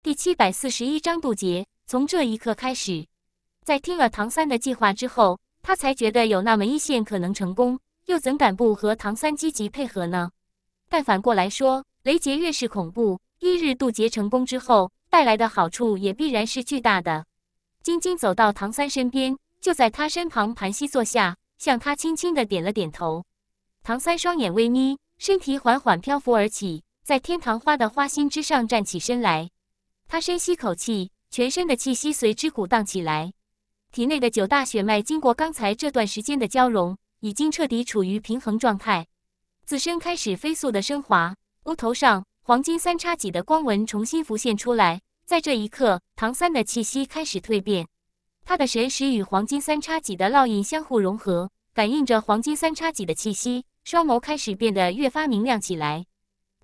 第七百四十一章渡劫。从这一刻开始，在听了唐三的计划之后，他才觉得有那么一线可能成功，又怎敢不和唐三积极配合呢？但反过来说，雷劫越是恐怖，一日渡劫成功之后带来的好处也必然是巨大的。晶晶走到唐三身边，就在他身旁盘膝坐下，向他轻轻的点了点头。唐三双眼微眯，身体缓缓漂浮而起，在天堂花的花心之上站起身来。他深吸口气，全身的气息随之鼓荡起来。体内的九大血脉经过刚才这段时间的交融，已经彻底处于平衡状态，自身开始飞速的升华。额头上，黄金三叉戟的光纹重新浮现出来。在这一刻，唐三的气息开始蜕变，他的神识与黄金三叉戟的烙印相互融合，感应着黄金三叉戟的气息，双眸开始变得越发明亮起来。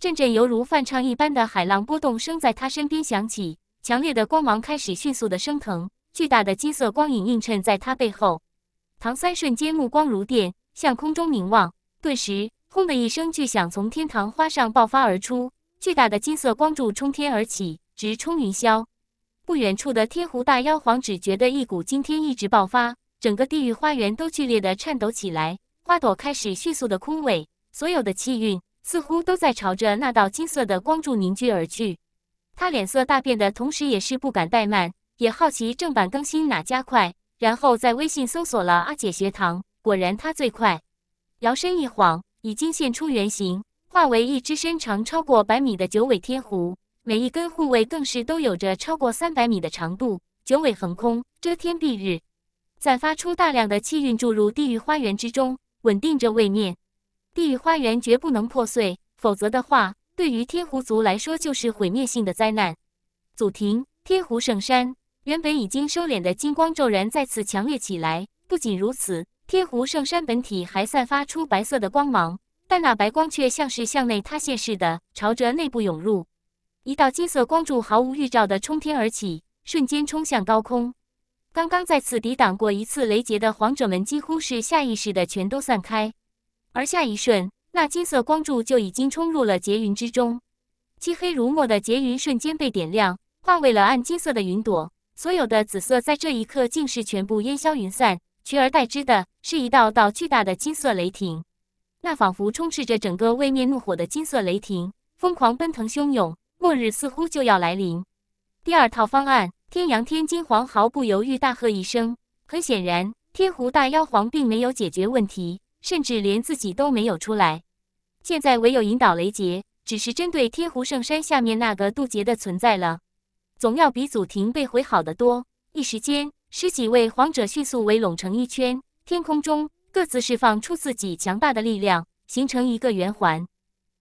阵阵犹如泛唱一般的海浪波动声在他身边响起，强烈的光芒开始迅速的升腾，巨大的金色光影映衬在他背后。唐三瞬间目光如电，向空中凝望，顿时，轰的一声巨响从天堂花上爆发而出，巨大的金色光柱冲天而起，直冲云霄。不远处的天狐大妖皇只觉得一股惊天意志爆发，整个地狱花园都剧烈的颤抖起来，花朵开始迅速的枯萎，所有的气运。似乎都在朝着那道金色的光柱凝聚而去。他脸色大变的同时，也是不敢怠慢，也好奇正版更新哪家快，然后在微信搜索了“阿姐学堂”，果然他最快。摇身一晃，已经现出原形，化为一只身长超过百米的九尾天狐，每一根护卫更是都有着超过三百米的长度，九尾横空，遮天蔽日，散发出大量的气运注入地狱花园之中，稳定着位面。地狱花园绝不能破碎，否则的话，对于天狐族来说就是毁灭性的灾难。祖庭天狐圣山原本已经收敛的金光骤然再次强烈起来。不仅如此，天狐圣山本体还散发出白色的光芒，但那白光却像是向内塌陷似的，朝着内部涌入。一道金色光柱毫无预兆的冲天而起，瞬间冲向高空。刚刚再次抵挡过一次雷劫的皇者们几乎是下意识的全都散开。而下一瞬，那金色光柱就已经冲入了劫云之中。漆黑如墨的劫云瞬间被点亮，化为了暗金色的云朵。所有的紫色在这一刻竟是全部烟消云散，取而代之的是一道道巨大的金色雷霆。那仿佛充斥着整个位面怒火的金色雷霆，疯狂奔腾汹涌，末日似乎就要来临。第二套方案，天阳天金皇毫不犹豫大喝一声。很显然，天狐大妖皇并没有解决问题。甚至连自己都没有出来，现在唯有引导雷劫，只是针对天湖圣山下面那个渡劫的存在了。总要比祖庭被毁好得多。一时间，十几位皇者迅速围拢成一圈，天空中各自释放出自己强大的力量，形成一个圆环。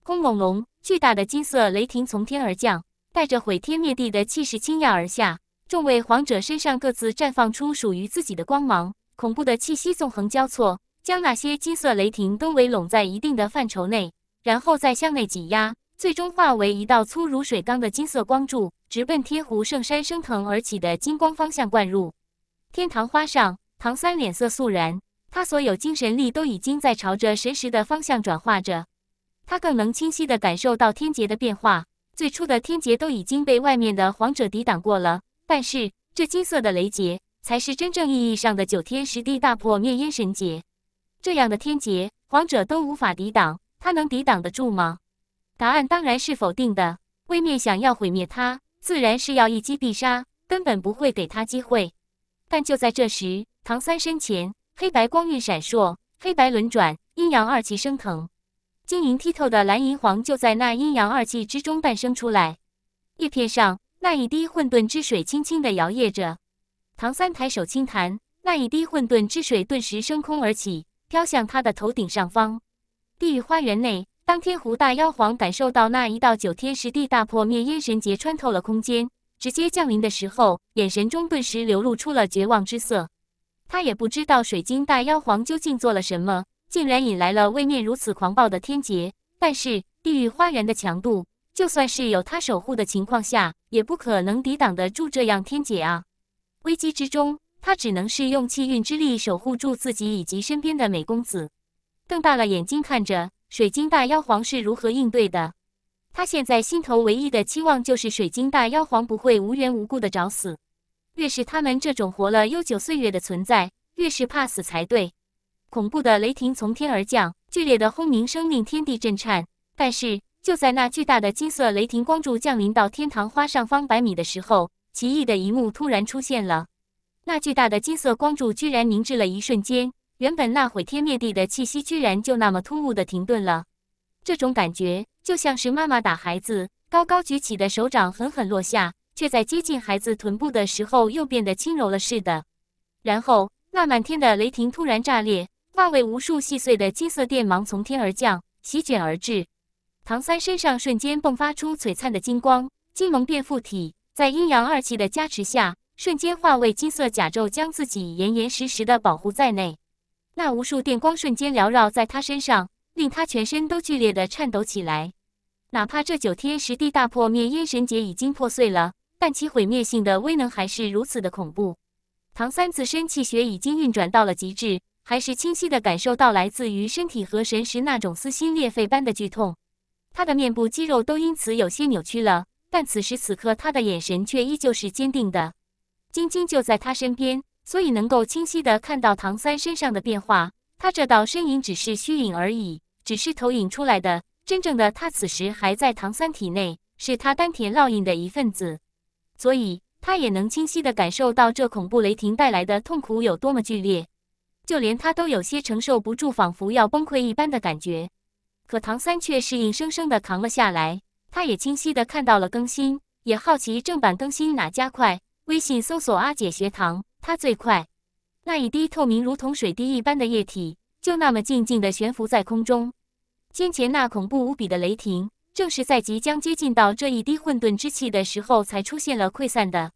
轰隆隆，巨大的金色雷霆从天而降，带着毁天灭地的气势倾压而下。众位皇者身上各自绽放出属于自己的光芒，恐怖的气息纵横交错。将那些金色雷霆都围拢在一定的范畴内，然后再向内挤压，最终化为一道粗如水缸的金色光柱，直奔天湖圣山升腾而起的金光方向灌入。天堂花上，唐三脸色肃然，他所有精神力都已经在朝着神石的方向转化着，他更能清晰地感受到天劫的变化。最初的天劫都已经被外面的皇者抵挡过了，但是这金色的雷劫才是真正意义上的九天十地大破灭烟神劫。这样的天劫，皇者都无法抵挡，他能抵挡得住吗？答案当然是否定的。位面想要毁灭他，自然是要一击必杀，根本不会给他机会。但就在这时，唐三身前黑白光晕闪烁，黑白轮转，阴阳二气升腾，晶莹剔透的蓝银皇就在那阴阳二气之中诞生出来。叶片上那一滴混沌之水轻轻的摇曳着，唐三抬手轻弹，那一滴混沌之水顿时升空而起。飘向他的头顶上方。地狱花园内，当天狐大妖皇感受到那一道九天十地大破灭烟神劫穿透了空间，直接降临的时候，眼神中顿时流露出了绝望之色。他也不知道水晶大妖皇究竟做了什么，竟然引来了位面如此狂暴的天劫。但是地狱花园的强度，就算是有他守护的情况下，也不可能抵挡得住这样天劫啊！危机之中。他只能是用气运之力守护住自己以及身边的美公子，瞪大了眼睛看着水晶大妖皇是如何应对的。他现在心头唯一的期望就是水晶大妖皇不会无缘无故的找死。越是他们这种活了悠久岁月的存在，越是怕死才对。恐怖的雷霆从天而降，剧烈的轰鸣声令天地震颤。但是就在那巨大的金色雷霆光柱降临到天堂花上方百米的时候，奇异的一幕突然出现了。那巨大的金色光柱居然凝滞了一瞬间，原本那毁天灭地的气息居然就那么突兀的停顿了。这种感觉就像是妈妈打孩子，高高举起的手掌狠狠落下，却在接近孩子臀部的时候又变得轻柔了似的。然后，那满天的雷霆突然炸裂，化为无数细碎的金色电芒从天而降，席卷而至。唐三身上瞬间迸发出璀璨的金光，金龙变附体，在阴阳二气的加持下。瞬间化为金色甲胄，将自己严严实实的保护在内。那无数电光瞬间缭绕在他身上，令他全身都剧烈的颤抖起来。哪怕这九天十地大破灭烟神劫已经破碎了，但其毁灭性的威能还是如此的恐怖。唐三自身气血已经运转到了极致，还是清晰的感受到来自于身体和神识那种撕心裂肺般的剧痛。他的面部肌肉都因此有些扭曲了，但此时此刻他的眼神却依旧是坚定的。晶晶就在他身边，所以能够清晰的看到唐三身上的变化。他这道身影只是虚影而已，只是投影出来的。真正的他此时还在唐三体内，是他丹田烙印的一份子，所以他也能清晰的感受到这恐怖雷霆带来的痛苦有多么剧烈。就连他都有些承受不住，仿佛要崩溃一般的感觉。可唐三却是硬生生的扛了下来。他也清晰的看到了更新，也好奇正版更新哪家快。微信搜索阿姐学堂，它最快。那一滴透明如同水滴一般的液体，就那么静静地悬浮在空中。先前那恐怖无比的雷霆，正是在即将接近到这一滴混沌之气的时候，才出现了溃散的。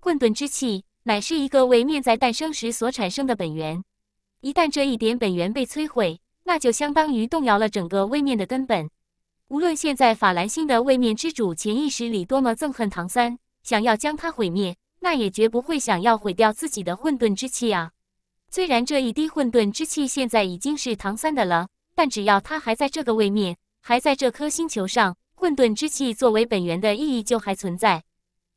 混沌之气乃是一个位面在诞生时所产生的本源，一旦这一点本源被摧毁，那就相当于动摇了整个位面的根本。无论现在法兰星的位面之主潜意识里多么憎恨唐三，想要将他毁灭。那也绝不会想要毁掉自己的混沌之气啊！虽然这一滴混沌之气现在已经是唐三的了，但只要他还在这个位面，还在这颗星球上，混沌之气作为本源的意义就还存在。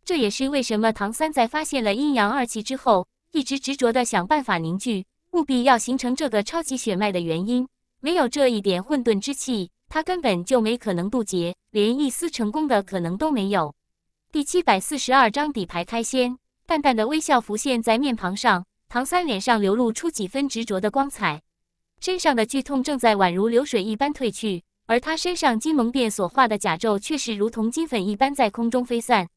这也是为什么唐三在发现了阴阳二气之后，一直执着的想办法凝聚，务必要形成这个超级血脉的原因。没有这一点混沌之气，他根本就没可能渡劫，连一丝成功的可能都没有。第七百四十二章底牌开先，淡淡的微笑浮现在面庞上，唐三脸上流露出几分执着的光彩，身上的剧痛正在宛如流水一般褪去，而他身上金蒙便所化的甲胄却是如同金粉一般在空中飞散。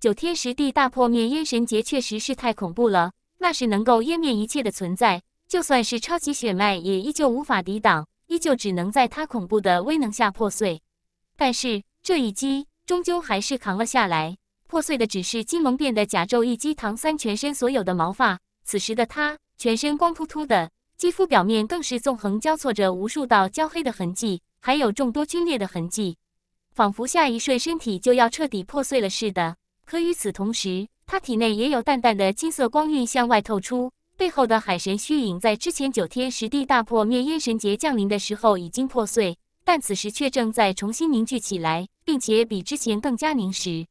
九天十地大破灭，烟神劫确实是太恐怖了，那是能够湮灭一切的存在，就算是超级血脉也依旧无法抵挡，依旧只能在他恐怖的威能下破碎。但是这一击。终究还是扛了下来，破碎的只是金龙变的甲胄一击唐三全身所有的毛发，此时的他全身光秃秃的，肌肤表面更是纵横交错着无数道焦黑的痕迹，还有众多皲裂的痕迹，仿佛下一瞬身体就要彻底破碎了似的。可与此同时，他体内也有淡淡的金色光晕向外透出，背后的海神虚影在之前九天十地大破灭烟神劫降临的时候已经破碎。但此时却正在重新凝聚起来，并且比之前更加凝实。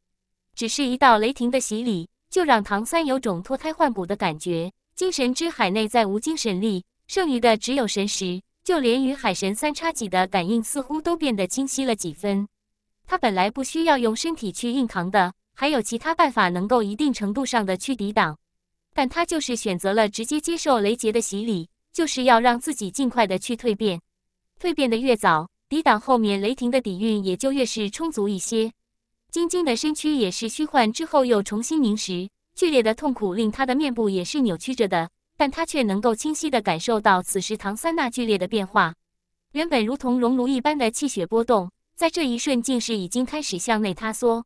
只是一道雷霆的洗礼，就让唐三有种脱胎换骨的感觉。精神之海内再无精神力，剩余的只有神识。就连与海神三叉戟的感应，似乎都变得清晰了几分。他本来不需要用身体去硬扛的，还有其他办法能够一定程度上的去抵挡。但他就是选择了直接接受雷劫的洗礼，就是要让自己尽快的去蜕变。蜕变的越早。抵挡后面雷霆的底蕴也就越是充足一些。晶晶的身躯也是虚幻之后又重新凝实，剧烈的痛苦令她的面部也是扭曲着的，但她却能够清晰的感受到此时唐三那剧烈的变化。原本如同熔炉一般的气血波动，在这一瞬竟是已经开始向内塌缩，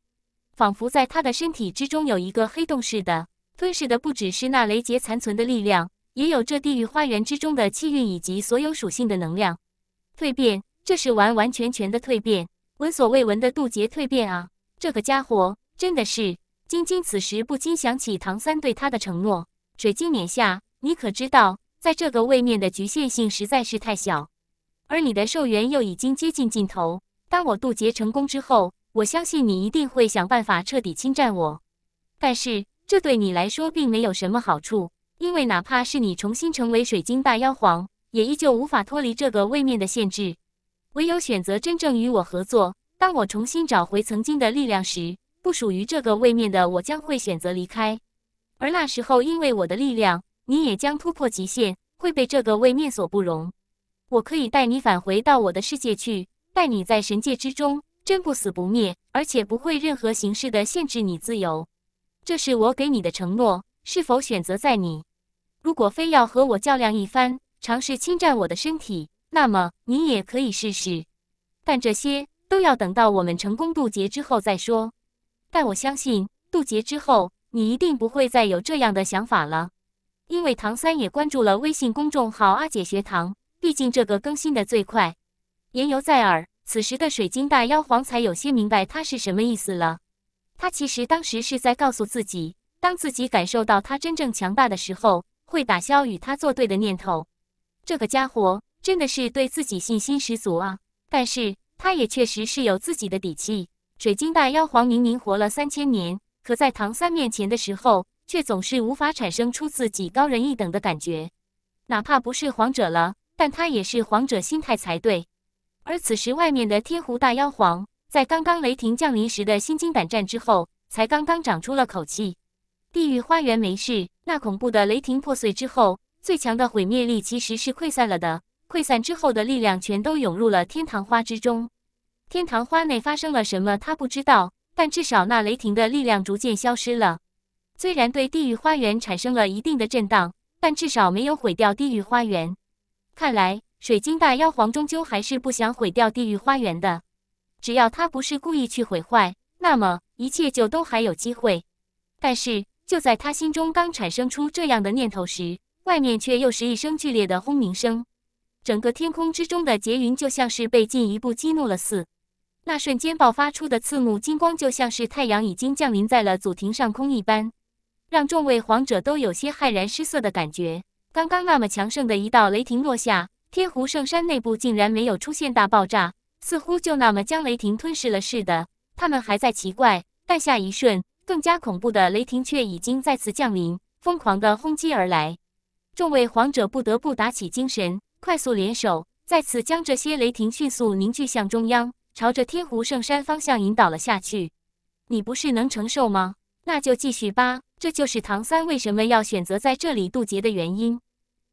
仿佛在她的身体之中有一个黑洞似的，吞噬的不只是那雷劫残存的力量，也有这地狱花园之中的气运以及所有属性的能量，蜕变。这是完完全全的蜕变，闻所未闻的渡劫蜕变啊！这个家伙真的是……晶晶此时不禁想起唐三对他的承诺：“水晶冕下，你可知道，在这个位面的局限性实在是太小，而你的寿元又已经接近尽头。当我渡劫成功之后，我相信你一定会想办法彻底侵占我。但是，这对你来说并没有什么好处，因为哪怕是你重新成为水晶大妖皇，也依旧无法脱离这个位面的限制。”唯有选择真正与我合作。当我重新找回曾经的力量时，不属于这个位面的我将会选择离开。而那时候，因为我的力量，你也将突破极限，会被这个位面所不容。我可以带你返回到我的世界去，带你在神界之中，真不死不灭，而且不会任何形式的限制你自由。这是我给你的承诺。是否选择在你？如果非要和我较量一番，尝试侵占我的身体？那么你也可以试试，但这些都要等到我们成功渡劫之后再说。但我相信渡劫之后，你一定不会再有这样的想法了，因为唐三也关注了微信公众号“阿姐学堂”，毕竟这个更新的最快。言犹在耳，此时的水晶大妖皇才有些明白他是什么意思了。他其实当时是在告诉自己，当自己感受到他真正强大的时候，会打消与他作对的念头。这个家伙。真的是对自己信心十足啊！但是他也确实是有自己的底气。水晶大妖皇明明活了三千年，可在唐三面前的时候，却总是无法产生出自己高人一等的感觉。哪怕不是皇者了，但他也是皇者心态才对。而此时外面的天狐大妖皇，在刚刚雷霆降临时的心惊胆战之后，才刚刚长出了口气。地狱花园没事，那恐怖的雷霆破碎之后，最强的毁灭力其实是溃散了的。溃散之后的力量全都涌入了天堂花之中。天堂花内发生了什么，他不知道。但至少那雷霆的力量逐渐消失了。虽然对地狱花园产生了一定的震荡，但至少没有毁掉地狱花园。看来，水晶大妖皇终究还是不想毁掉地狱花园的。只要他不是故意去毁坏，那么一切就都还有机会。但是，就在他心中刚产生出这样的念头时，外面却又是一声剧烈的轰鸣声。整个天空之中的劫云就像是被进一步激怒了似，那瞬间爆发出的刺目金光，就像是太阳已经降临在了祖庭上空一般，让众位皇者都有些骇然失色的感觉。刚刚那么强盛的一道雷霆落下，天湖圣山内部竟然没有出现大爆炸，似乎就那么将雷霆吞噬了似的。他们还在奇怪，但下一瞬，更加恐怖的雷霆却已经再次降临，疯狂的轰击而来，众位皇者不得不打起精神。快速联手，再次将这些雷霆迅速凝聚向中央，朝着天湖圣山方向引导了下去。你不是能承受吗？那就继续吧。这就是唐三为什么要选择在这里渡劫的原因。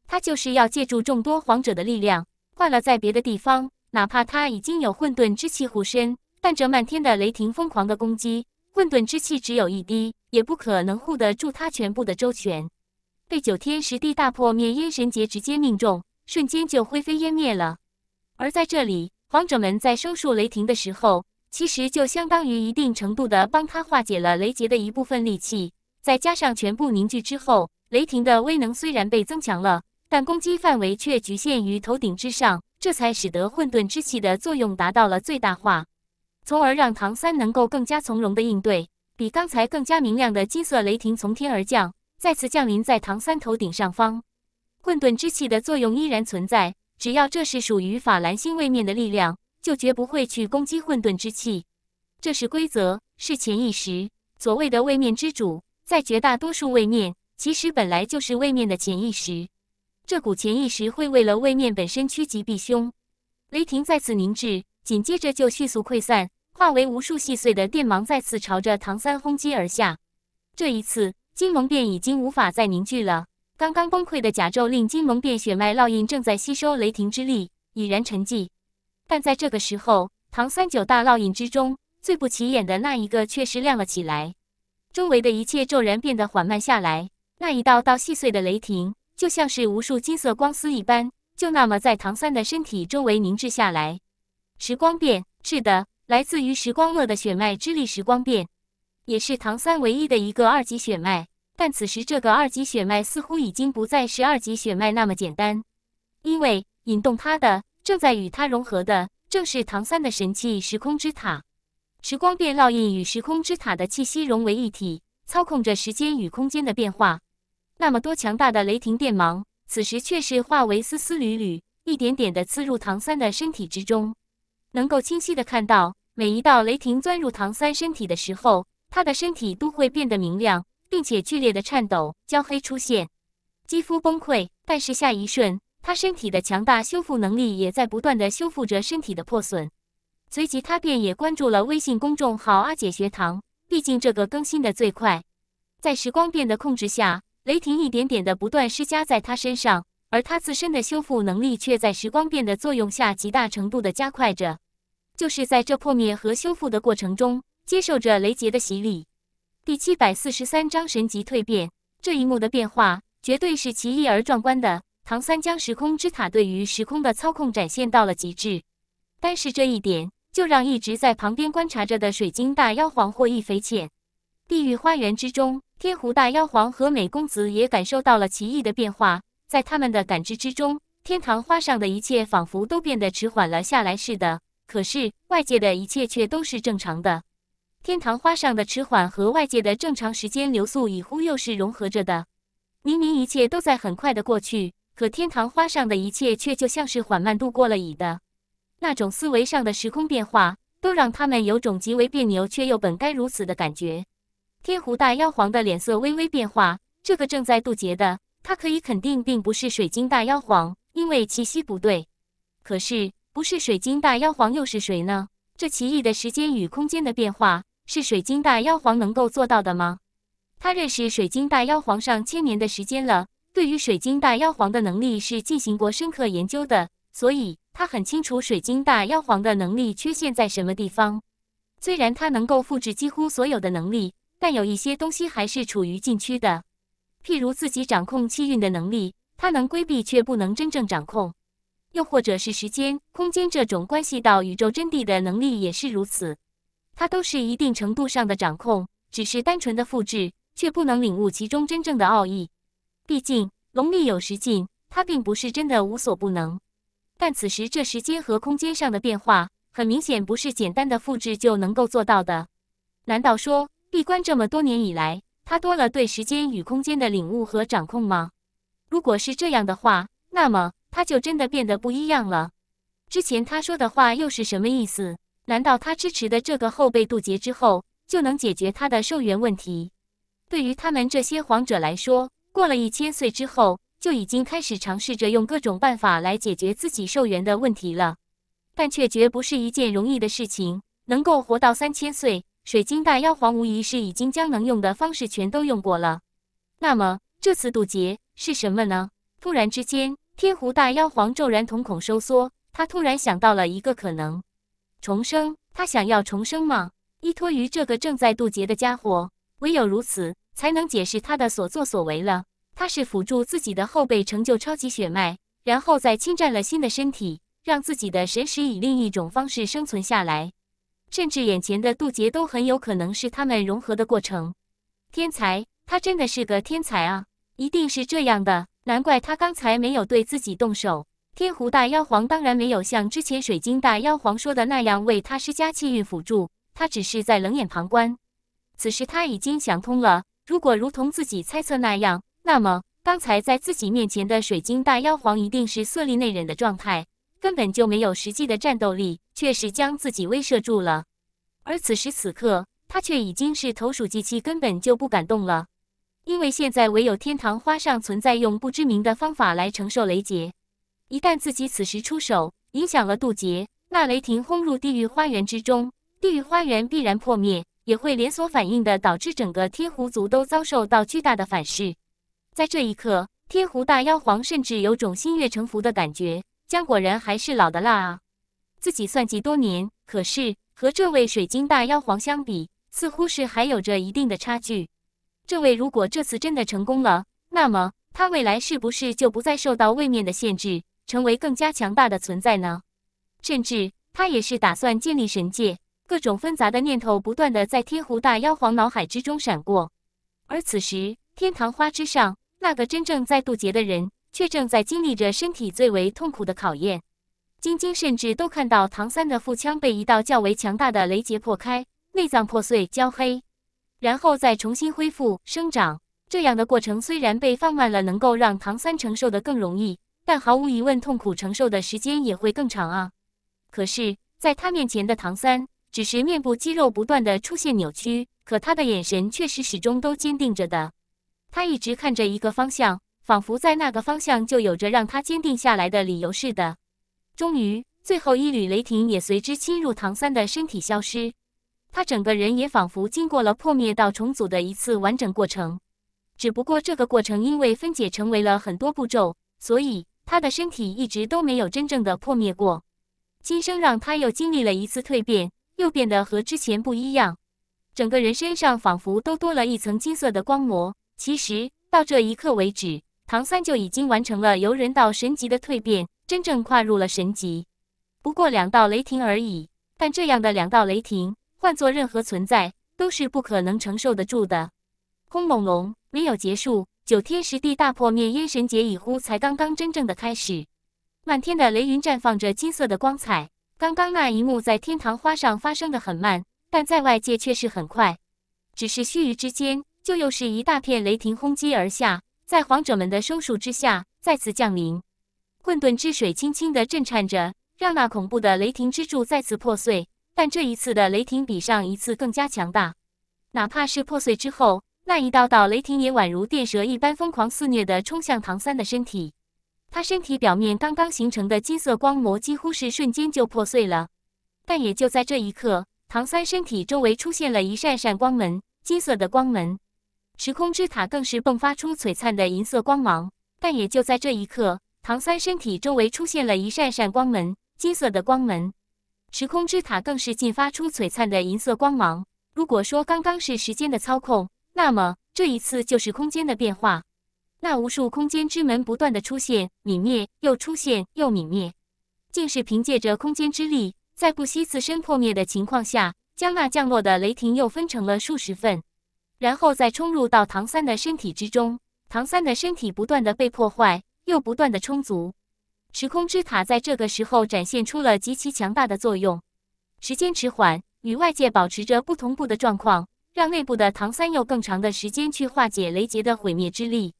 他就是要借助众多皇者的力量。换了在别的地方，哪怕他已经有混沌之气护身，但这漫天的雷霆疯狂的攻击，混沌之气只有一滴，也不可能护得住他全部的周全。被九天十地大破灭烟神劫直接命中。瞬间就灰飞烟灭了。而在这里，皇者们在收束雷霆的时候，其实就相当于一定程度的帮他化解了雷劫的一部分戾气。再加上全部凝聚之后，雷霆的威能虽然被增强了，但攻击范围却局限于头顶之上，这才使得混沌之气的作用达到了最大化，从而让唐三能够更加从容的应对。比刚才更加明亮的金色雷霆从天而降，再次降临在唐三头顶上方。混沌之气的作用依然存在，只要这是属于法兰星位面的力量，就绝不会去攻击混沌之气。这是规则，是潜意识。所谓的位面之主，在绝大多数位面，其实本来就是位面的潜意识。这股潜意识会为了位面本身趋吉避凶。雷霆再次凝滞，紧接着就迅速溃散，化为无数细碎的电芒，再次朝着唐三轰击而下。这一次，金龙便已经无法再凝聚了。刚刚崩溃的甲胄令金龙变血脉烙印正在吸收雷霆之力，已然沉寂。但在这个时候，唐三九大烙印之中最不起眼的那一个却是亮了起来。周围的一切骤然变得缓慢下来，那一道道细碎的雷霆，就像是无数金色光丝一般，就那么在唐三的身体周围凝滞下来。时光变，是的，来自于时光乐的血脉之力，时光变，也是唐三唯一的一个二级血脉。但此时，这个二级血脉似乎已经不再是二级血脉那么简单，因为引动它的，正在与它融合的，正是唐三的神器——时空之塔。时光变烙印与时空之塔的气息融为一体，操控着时间与空间的变化。那么多强大的雷霆电芒，此时却是化为丝丝缕缕，一点点的刺入唐三的身体之中。能够清晰的看到，每一道雷霆钻入唐三身体的时候，他的身体都会变得明亮。并且剧烈的颤抖，焦黑出现，肌肤崩溃。但是下一瞬，他身体的强大修复能力也在不断的修复着身体的破损。随即，他便也关注了微信公众号“阿姐学堂”，毕竟这个更新的最快。在时光变的控制下，雷霆一点点的不断施加在他身上，而他自身的修复能力却在时光变的作用下极大程度的加快着。就是在这破灭和修复的过程中，接受着雷劫的洗礼。第七百四十三章神级蜕变。这一幕的变化绝对是奇异而壮观的。唐三将时空之塔对于时空的操控展现到了极致，单是这一点就让一直在旁边观察着的水晶大妖皇获益匪浅。地狱花园之中，天狐大妖皇和美公子也感受到了奇异的变化。在他们的感知之中，天堂花上的一切仿佛都变得迟缓了下来似的，可是外界的一切却都是正常的。天堂花上的迟缓和外界的正常时间流速，已忽又是融合着的。明明一切都在很快的过去，可天堂花上的一切却就像是缓慢度过了已的。那种思维上的时空变化，都让他们有种极为别扭却又本该如此的感觉。天狐大妖皇的脸色微微变化，这个正在渡劫的，他可以肯定并不是水晶大妖皇，因为气息不对。可是不是水晶大妖皇又是谁呢？这奇异的时间与空间的变化。是水晶大妖皇能够做到的吗？他认识水晶大妖皇上千年的时间了，对于水晶大妖皇的能力是进行过深刻研究的，所以他很清楚水晶大妖皇的能力缺陷在什么地方。虽然他能够复制几乎所有的能力，但有一些东西还是处于禁区的，譬如自己掌控气运的能力，他能规避却不能真正掌控；又或者是时间、空间这种关系到宇宙真谛的能力也是如此。它都是一定程度上的掌控，只是单纯的复制，却不能领悟其中真正的奥义。毕竟龙力有时尽，它并不是真的无所不能。但此时这时间和空间上的变化，很明显不是简单的复制就能够做到的。难道说闭关这么多年以来，他多了对时间与空间的领悟和掌控吗？如果是这样的话，那么他就真的变得不一样了。之前他说的话又是什么意思？难道他支持的这个后辈渡劫之后，就能解决他的寿元问题？对于他们这些皇者来说，过了一千岁之后，就已经开始尝试着用各种办法来解决自己寿元的问题了，但却绝不是一件容易的事情。能够活到三千岁，水晶大妖皇无疑是已经将能用的方式全都用过了。那么这次渡劫是什么呢？突然之间，天狐大妖皇骤然瞳孔收缩，他突然想到了一个可能。重生？他想要重生吗？依托于这个正在渡劫的家伙，唯有如此，才能解释他的所作所为了。他是辅助自己的后辈成就超级血脉，然后再侵占了新的身体，让自己的神识以另一种方式生存下来。甚至眼前的渡劫都很有可能是他们融合的过程。天才，他真的是个天才啊！一定是这样的，难怪他刚才没有对自己动手。天狐大妖皇当然没有像之前水晶大妖皇说的那样为他施加气运辅助，他只是在冷眼旁观。此时他已经想通了，如果如同自己猜测那样，那么刚才在自己面前的水晶大妖皇一定是色厉内荏的状态，根本就没有实际的战斗力，确实将自己威慑住了。而此时此刻，他却已经是投鼠忌器，根本就不敢动了，因为现在唯有天堂花上存在用不知名的方法来承受雷劫。一旦自己此时出手，影响了渡劫，那雷霆轰入地狱花园之中，地狱花园必然破灭，也会连锁反应的导致整个天狐族都遭受到巨大的反噬。在这一刻，天狐大妖皇甚至有种心悦诚服的感觉，姜果然还是老的辣啊！自己算计多年，可是和这位水晶大妖皇相比，似乎是还有着一定的差距。这位如果这次真的成功了，那么他未来是不是就不再受到位面的限制？成为更加强大的存在呢？甚至他也是打算建立神界。各种纷杂的念头不断的在天狐大妖皇脑海之中闪过。而此时，天堂花之上，那个真正在渡劫的人，却正在经历着身体最为痛苦的考验。晶晶甚至都看到唐三的腹腔被一道较为强大的雷劫破开，内脏破碎焦黑，然后再重新恢复生长。这样的过程虽然被放慢了，能够让唐三承受的更容易。但毫无疑问，痛苦承受的时间也会更长啊！可是，在他面前的唐三，只是面部肌肉不断的出现扭曲，可他的眼神却是始终都坚定着的。他一直看着一个方向，仿佛在那个方向就有着让他坚定下来的理由似的。终于，最后一缕雷霆也随之侵入唐三的身体，消失。他整个人也仿佛经过了破灭到重组的一次完整过程，只不过这个过程因为分解成为了很多步骤，所以。他的身体一直都没有真正的破灭过，今生让他又经历了一次蜕变，又变得和之前不一样，整个人身上仿佛都多了一层金色的光膜。其实到这一刻为止，唐三就已经完成了由人到神级的蜕变，真正跨入了神级。不过两道雷霆而已，但这样的两道雷霆，换做任何存在都是不可能承受得住的。空猛龙没有结束。九天十地大破灭，烟神劫已乎，才刚刚真正的开始。漫天的雷云绽放着金色的光彩。刚刚那一幕在天堂花上发生的很慢，但在外界却是很快。只是须臾之间，就又是一大片雷霆轰击而下，在皇者们的收束之下，再次降临。混沌之水轻轻的震颤着，让那恐怖的雷霆之柱再次破碎。但这一次的雷霆比上一次更加强大，哪怕是破碎之后。那一道道雷霆也宛如电蛇一般疯狂肆虐地冲向唐三的身体，他身体表面刚刚形成的金色光膜几乎是瞬间就破碎了。但也就在这一刻，唐三身体周围出现了一扇扇光门，金色的光门，时空之塔更是迸发出璀璨的银色光芒。但也就在这一刻，唐三身体周围出现了一扇扇光门，金色的光门，时空之塔更是进发出璀璨的银色光芒。如果说刚刚是时间的操控。那么这一次就是空间的变化，那无数空间之门不断的出现、泯灭，又出现又泯灭，竟是凭借着空间之力，在不惜自身破灭的情况下，将那降落的雷霆又分成了数十份，然后再冲入到唐三的身体之中。唐三的身体不断的被破坏，又不断的充足。时空之塔在这个时候展现出了极其强大的作用，时间迟缓，与外界保持着不同步的状况。让内部的唐三有更长的时间去化解雷劫的毁灭之力，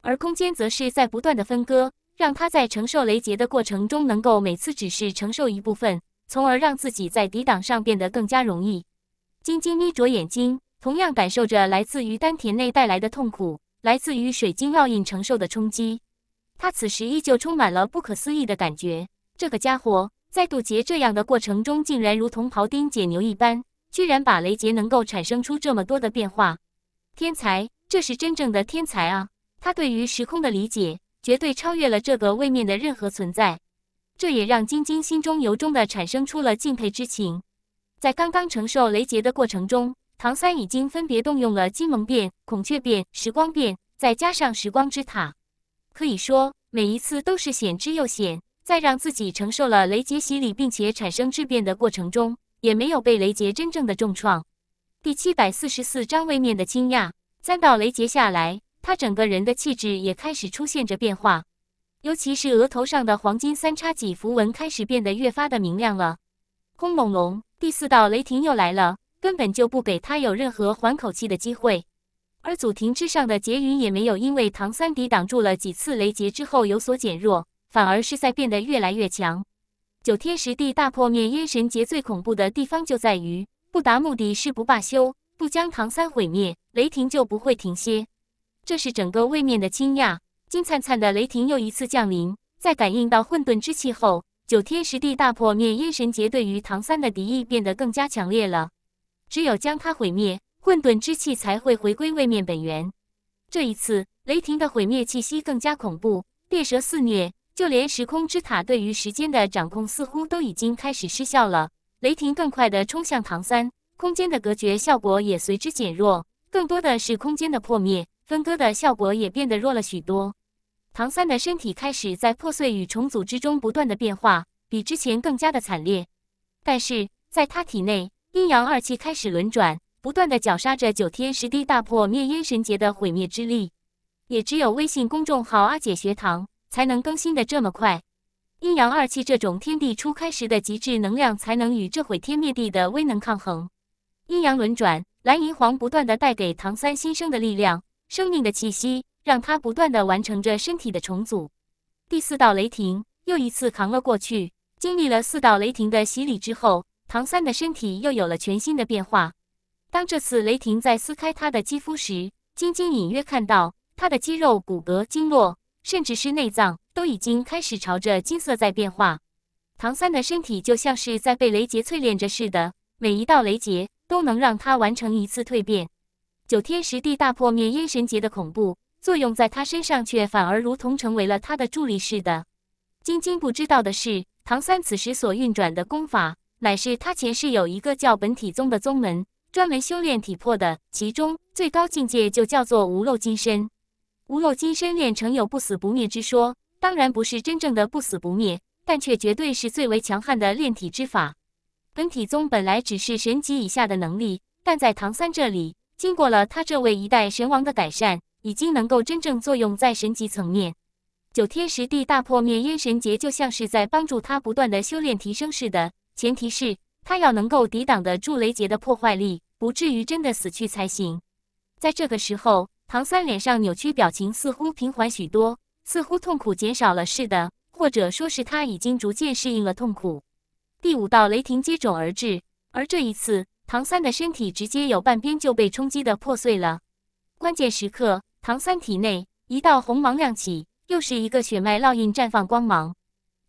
而空间则是在不断的分割，让他在承受雷劫的过程中，能够每次只是承受一部分，从而让自己在抵挡上变得更加容易。晶晶眯着眼睛，同样感受着来自于丹田内带来的痛苦，来自于水晶烙印承受的冲击。他此时依旧充满了不可思议的感觉，这个家伙在渡劫这样的过程中，竟然如同庖丁解牛一般。居然把雷劫能够产生出这么多的变化，天才，这是真正的天才啊！他对于时空的理解绝对超越了这个位面的任何存在，这也让晶晶心中由衷的产生出了敬佩之情。在刚刚承受雷劫的过程中，唐三已经分别动用了金蒙变、孔雀变、时光变，再加上时光之塔，可以说每一次都是险之又险。在让自己承受了雷劫洗礼并且产生质变的过程中。也没有被雷杰真正的重创。第七百四十四章位面的惊讶，三道雷杰下来，他整个人的气质也开始出现着变化，尤其是额头上的黄金三叉戟符文开始变得越发的明亮了。轰猛龙，第四道雷霆又来了，根本就不给他有任何缓口气的机会。而祖庭之上的劫云也没有因为唐三抵挡住了几次雷劫之后有所减弱，反而是在变得越来越强。九天十地大破灭烟神劫最恐怖的地方就在于，不达目的誓不罢休，不将唐三毁灭，雷霆就不会停歇。这是整个位面的惊讶。金灿灿的雷霆又一次降临，在感应到混沌之气后，九天十地大破灭烟神劫对于唐三的敌意变得更加强烈了。只有将他毁灭，混沌之气才会回归位面本源。这一次，雷霆的毁灭气息更加恐怖，猎蛇肆虐。就连时空之塔对于时间的掌控似乎都已经开始失效了，雷霆更快的冲向唐三，空间的隔绝效果也随之减弱，更多的是空间的破灭，分割的效果也变得弱了许多。唐三的身体开始在破碎与重组之中不断的变化，比之前更加的惨烈。但是在他体内，阴阳二气开始轮转，不断的绞杀着九天十地大破灭烟神劫的毁灭之力。也只有微信公众号阿姐学堂。才能更新的这么快，阴阳二气这种天地初开时的极致能量，才能与这毁天灭地的威能抗衡。阴阳轮转，蓝银皇不断的带给唐三新生的力量，生命的气息，让他不断的完成着身体的重组。第四道雷霆又一次扛了过去，经历了四道雷霆的洗礼之后，唐三的身体又有了全新的变化。当这次雷霆在撕开他的肌肤时，晶晶隐约看到他的肌肉、骨骼、经络。甚至是内脏都已经开始朝着金色在变化，唐三的身体就像是在被雷劫淬炼着似的，每一道雷劫都能让他完成一次蜕变。九天十地大破灭烟神劫的恐怖作用在他身上却反而如同成为了他的助力似的。晶晶不知道的是，唐三此时所运转的功法，乃是他前世有一个叫本体宗的宗门，专门修炼体魄的，其中最高境界就叫做无漏金身。无肉金身炼成有不死不灭之说，当然不是真正的不死不灭，但却绝对是最为强悍的炼体之法。本体宗本来只是神级以下的能力，但在唐三这里，经过了他这位一代神王的改善，已经能够真正作用在神级层面。九天十地大破灭烟神劫就像是在帮助他不断的修炼提升似的，前提是他要能够抵挡得住雷劫的破坏力，不至于真的死去才行。在这个时候。唐三脸上扭曲表情似乎平缓许多，似乎痛苦减少了似的，或者说是他已经逐渐适应了痛苦。第五道雷霆接踵而至，而这一次，唐三的身体直接有半边就被冲击的破碎了。关键时刻，唐三体内一道红芒亮起，又是一个血脉烙印绽放光芒，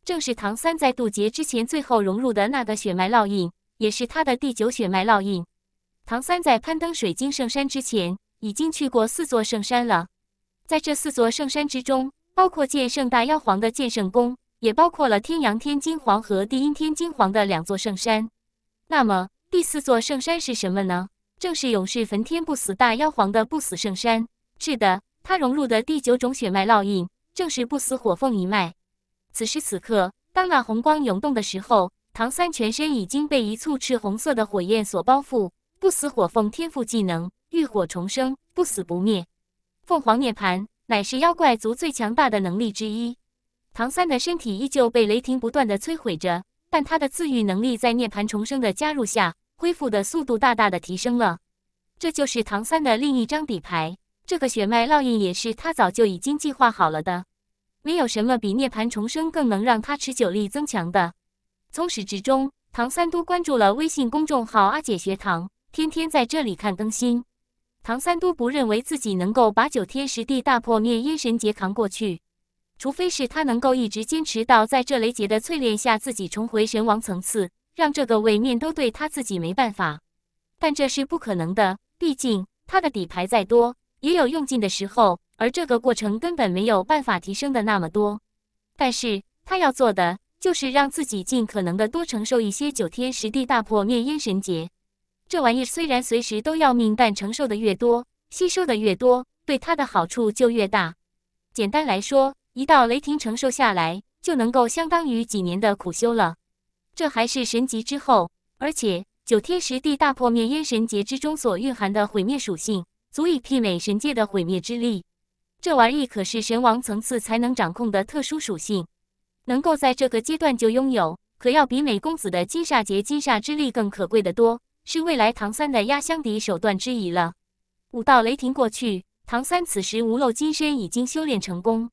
正是唐三在渡劫之前最后融入的那个血脉烙印，也是他的第九血脉烙印。唐三在攀登水晶圣山之前。已经去过四座圣山了，在这四座圣山之中，包括剑圣大妖皇的剑圣宫，也包括了天阳天金皇和地阴天金皇的两座圣山。那么第四座圣山是什么呢？正是勇士焚天不死大妖皇的不死圣山。是的，他融入的第九种血脉烙印，正是不死火凤一脉。此时此刻，当那红光涌动的时候，唐三全身已经被一簇赤红色的火焰所包覆。不死火凤天赋技能。浴火重生，不死不灭，凤凰涅槃乃是妖怪族最强大的能力之一。唐三的身体依旧被雷霆不断的摧毁着，但他的自愈能力在涅槃重生的加入下，恢复的速度大大的提升了。这就是唐三的另一张底牌，这个血脉烙印也是他早就已经计划好了的。没有什么比涅槃重生更能让他持久力增强的。从始至终，唐三都关注了微信公众号阿姐学堂，天天在这里看更新。唐三都不认为自己能够把九天十地大破灭烟神劫扛过去，除非是他能够一直坚持到在这雷劫的淬炼下，自己重回神王层次，让这个位面都对他自己没办法。但这是不可能的，毕竟他的底牌再多，也有用尽的时候，而这个过程根本没有办法提升的那么多。但是他要做的就是让自己尽可能的多承受一些九天十地大破灭烟神劫。这玩意虽然随时都要命，但承受的越多，吸收的越多，对他的好处就越大。简单来说，一道雷霆承受下来，就能够相当于几年的苦修了。这还是神级之后，而且九天十地大破灭烟神劫之中所蕴含的毁灭属性，足以媲美神界的毁灭之力。这玩意可是神王层次才能掌控的特殊属性，能够在这个阶段就拥有，可要比美公子的金煞劫金煞之力更可贵的多。是未来唐三的压箱底手段之一了。五道雷霆过去，唐三此时无漏金身已经修炼成功。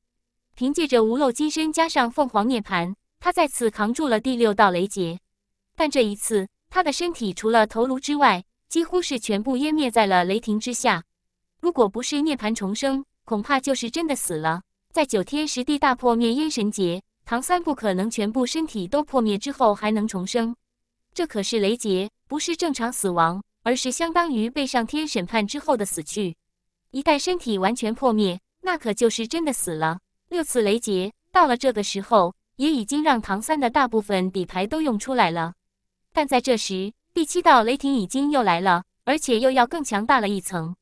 凭借着无漏金身加上凤凰涅槃，他再次扛住了第六道雷劫。但这一次，他的身体除了头颅之外，几乎是全部湮灭在了雷霆之下。如果不是涅槃重生，恐怕就是真的死了。在九天十地大破灭烟神劫，唐三不可能全部身体都破灭之后还能重生。这可是雷劫。不是正常死亡，而是相当于被上天审判之后的死去。一旦身体完全破灭，那可就是真的死了。六次雷劫到了这个时候，也已经让唐三的大部分底牌都用出来了。但在这时，第七道雷霆已经又来了，而且又要更强大了一层。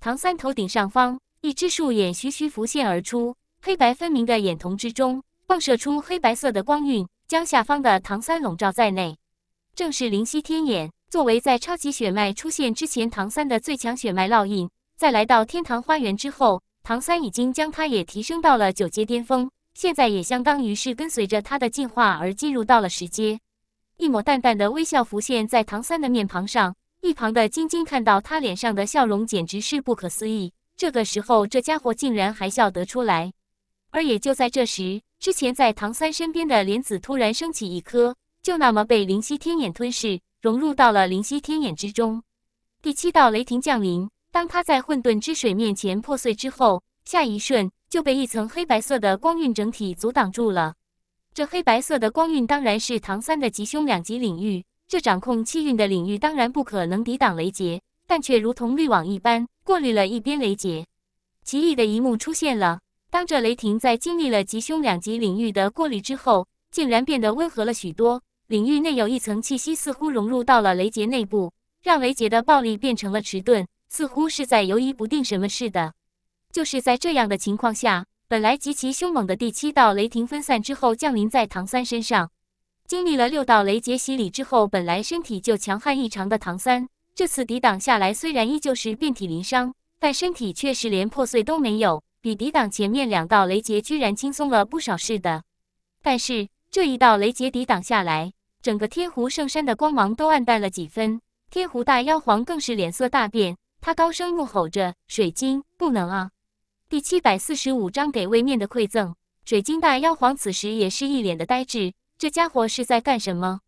唐三头顶上方，一只树眼徐徐浮现而出，黑白分明的眼瞳之中，迸射出黑白色的光晕，将下方的唐三笼罩在内。正是灵犀天眼，作为在超级血脉出现之前，唐三的最强血脉烙印。在来到天堂花园之后，唐三已经将它也提升到了九阶巅峰，现在也相当于是跟随着他的进化而进入到了十阶。一抹淡淡的微笑浮现在唐三的面庞上，一旁的晶晶看到他脸上的笑容，简直是不可思议。这个时候，这家伙竟然还笑得出来。而也就在这时，之前在唐三身边的莲子突然升起一颗。就那么被灵犀天眼吞噬，融入到了灵犀天眼之中。第七道雷霆降临，当它在混沌之水面前破碎之后，下一瞬就被一层黑白色的光晕整体阻挡住了。这黑白色的光晕当然是唐三的极凶两极领域，这掌控气运的领域当然不可能抵挡雷劫，但却如同滤网一般过滤了一边雷劫。奇异的一幕出现了，当这雷霆在经历了极凶两极领域的过滤之后，竟然变得温和了许多。领域内有一层气息，似乎融入到了雷杰内部，让雷杰的暴力变成了迟钝，似乎是在犹疑不定什么似的。就是在这样的情况下，本来极其凶猛的第七道雷霆分散之后降临在唐三身上。经历了六道雷劫洗礼之后，本来身体就强悍异常的唐三，这次抵挡下来虽然依旧是遍体鳞伤，但身体却是连破碎都没有，比抵挡前面两道雷劫居然轻松了不少似的。但是这一道雷劫抵挡下来。整个天狐圣山的光芒都暗淡了几分，天狐大妖皇更是脸色大变，他高声怒吼着：“水晶不能啊！”第七百四十五章给位面的馈赠。水晶大妖皇此时也是一脸的呆滞，这家伙是在干什么？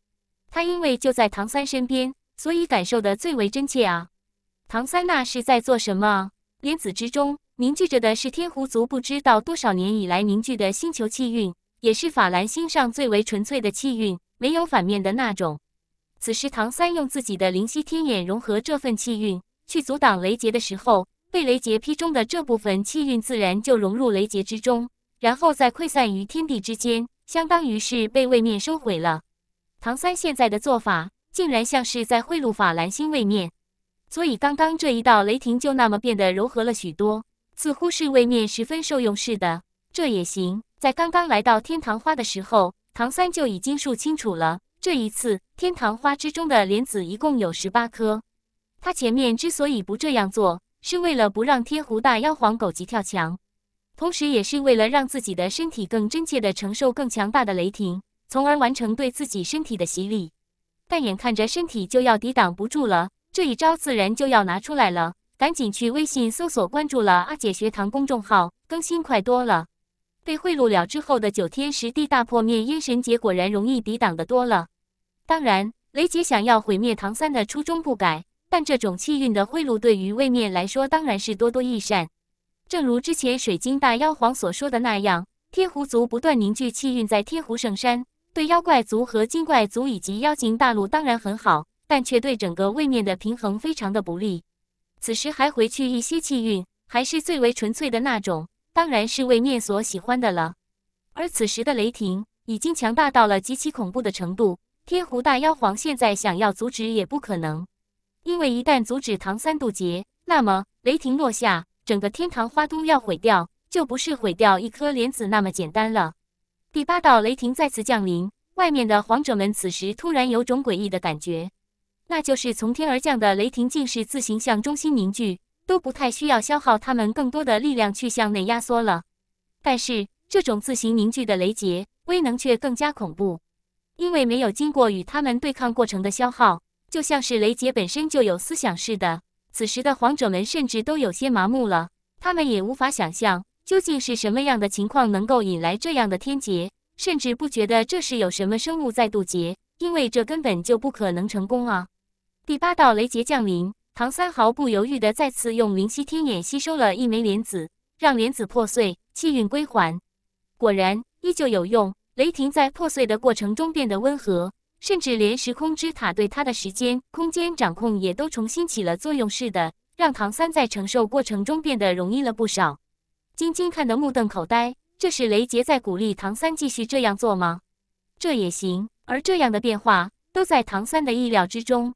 他因为就在唐三身边，所以感受的最为真切啊。唐三那是在做什么？莲子之中凝聚着的是天狐族不知道多少年以来凝聚的星球气运，也是法兰星上最为纯粹的气运。没有反面的那种。此时，唐三用自己的灵犀天眼融合这份气运，去阻挡雷劫的时候，被雷劫劈中的这部分气运自然就融入雷劫之中，然后再溃散于天地之间，相当于是被位面收回了。唐三现在的做法，竟然像是在贿赂法兰星位面，所以刚刚这一道雷霆就那么变得柔和了许多，似乎是位面十分受用似的。这也行，在刚刚来到天堂花的时候。唐三就已经数清楚了，这一次天堂花之中的莲子一共有十八颗。他前面之所以不这样做，是为了不让天狐大妖皇狗急跳墙，同时也是为了让自己的身体更真切的承受更强大的雷霆，从而完成对自己身体的洗礼。但眼看着身体就要抵挡不住了，这一招自然就要拿出来了。赶紧去微信搜索关注了阿姐学堂公众号，更新快多了。被贿赂了之后的九天十地大破灭阴神劫果然容易抵挡的多了。当然，雷劫想要毁灭唐三的初衷不改，但这种气运的贿赂对于位面来说当然是多多益善。正如之前水晶大妖皇所说的那样，天狐族不断凝聚气运在天狐圣山，对妖怪族和精怪族以及妖精大陆当然很好，但却对整个位面的平衡非常的不利。此时还回去一些气运，还是最为纯粹的那种。当然是为面所喜欢的了，而此时的雷霆已经强大到了极其恐怖的程度，天狐大妖皇现在想要阻止也不可能，因为一旦阻止唐三渡劫，那么雷霆落下，整个天堂花都要毁掉，就不是毁掉一颗莲子那么简单了。第八道雷霆再次降临，外面的皇者们此时突然有种诡异的感觉，那就是从天而降的雷霆竟是自行向中心凝聚。都不太需要消耗他们更多的力量去向内压缩了，但是这种自行凝聚的雷劫威能却更加恐怖，因为没有经过与他们对抗过程的消耗，就像是雷劫本身就有思想似的。此时的皇者们甚至都有些麻木了，他们也无法想象究竟是什么样的情况能够引来这样的天劫，甚至不觉得这是有什么生物在渡劫，因为这根本就不可能成功啊！第八道雷劫降临。唐三毫不犹豫地再次用灵犀天眼吸收了一枚莲子，让莲子破碎，气运归还。果然依旧有用。雷霆在破碎的过程中变得温和，甚至连时空之塔对他的时间、空间掌控也都重新起了作用似的，让唐三在承受过程中变得容易了不少。晶晶看得目瞪口呆，这是雷杰在鼓励唐三继续这样做吗？这也行。而这样的变化都在唐三的意料之中。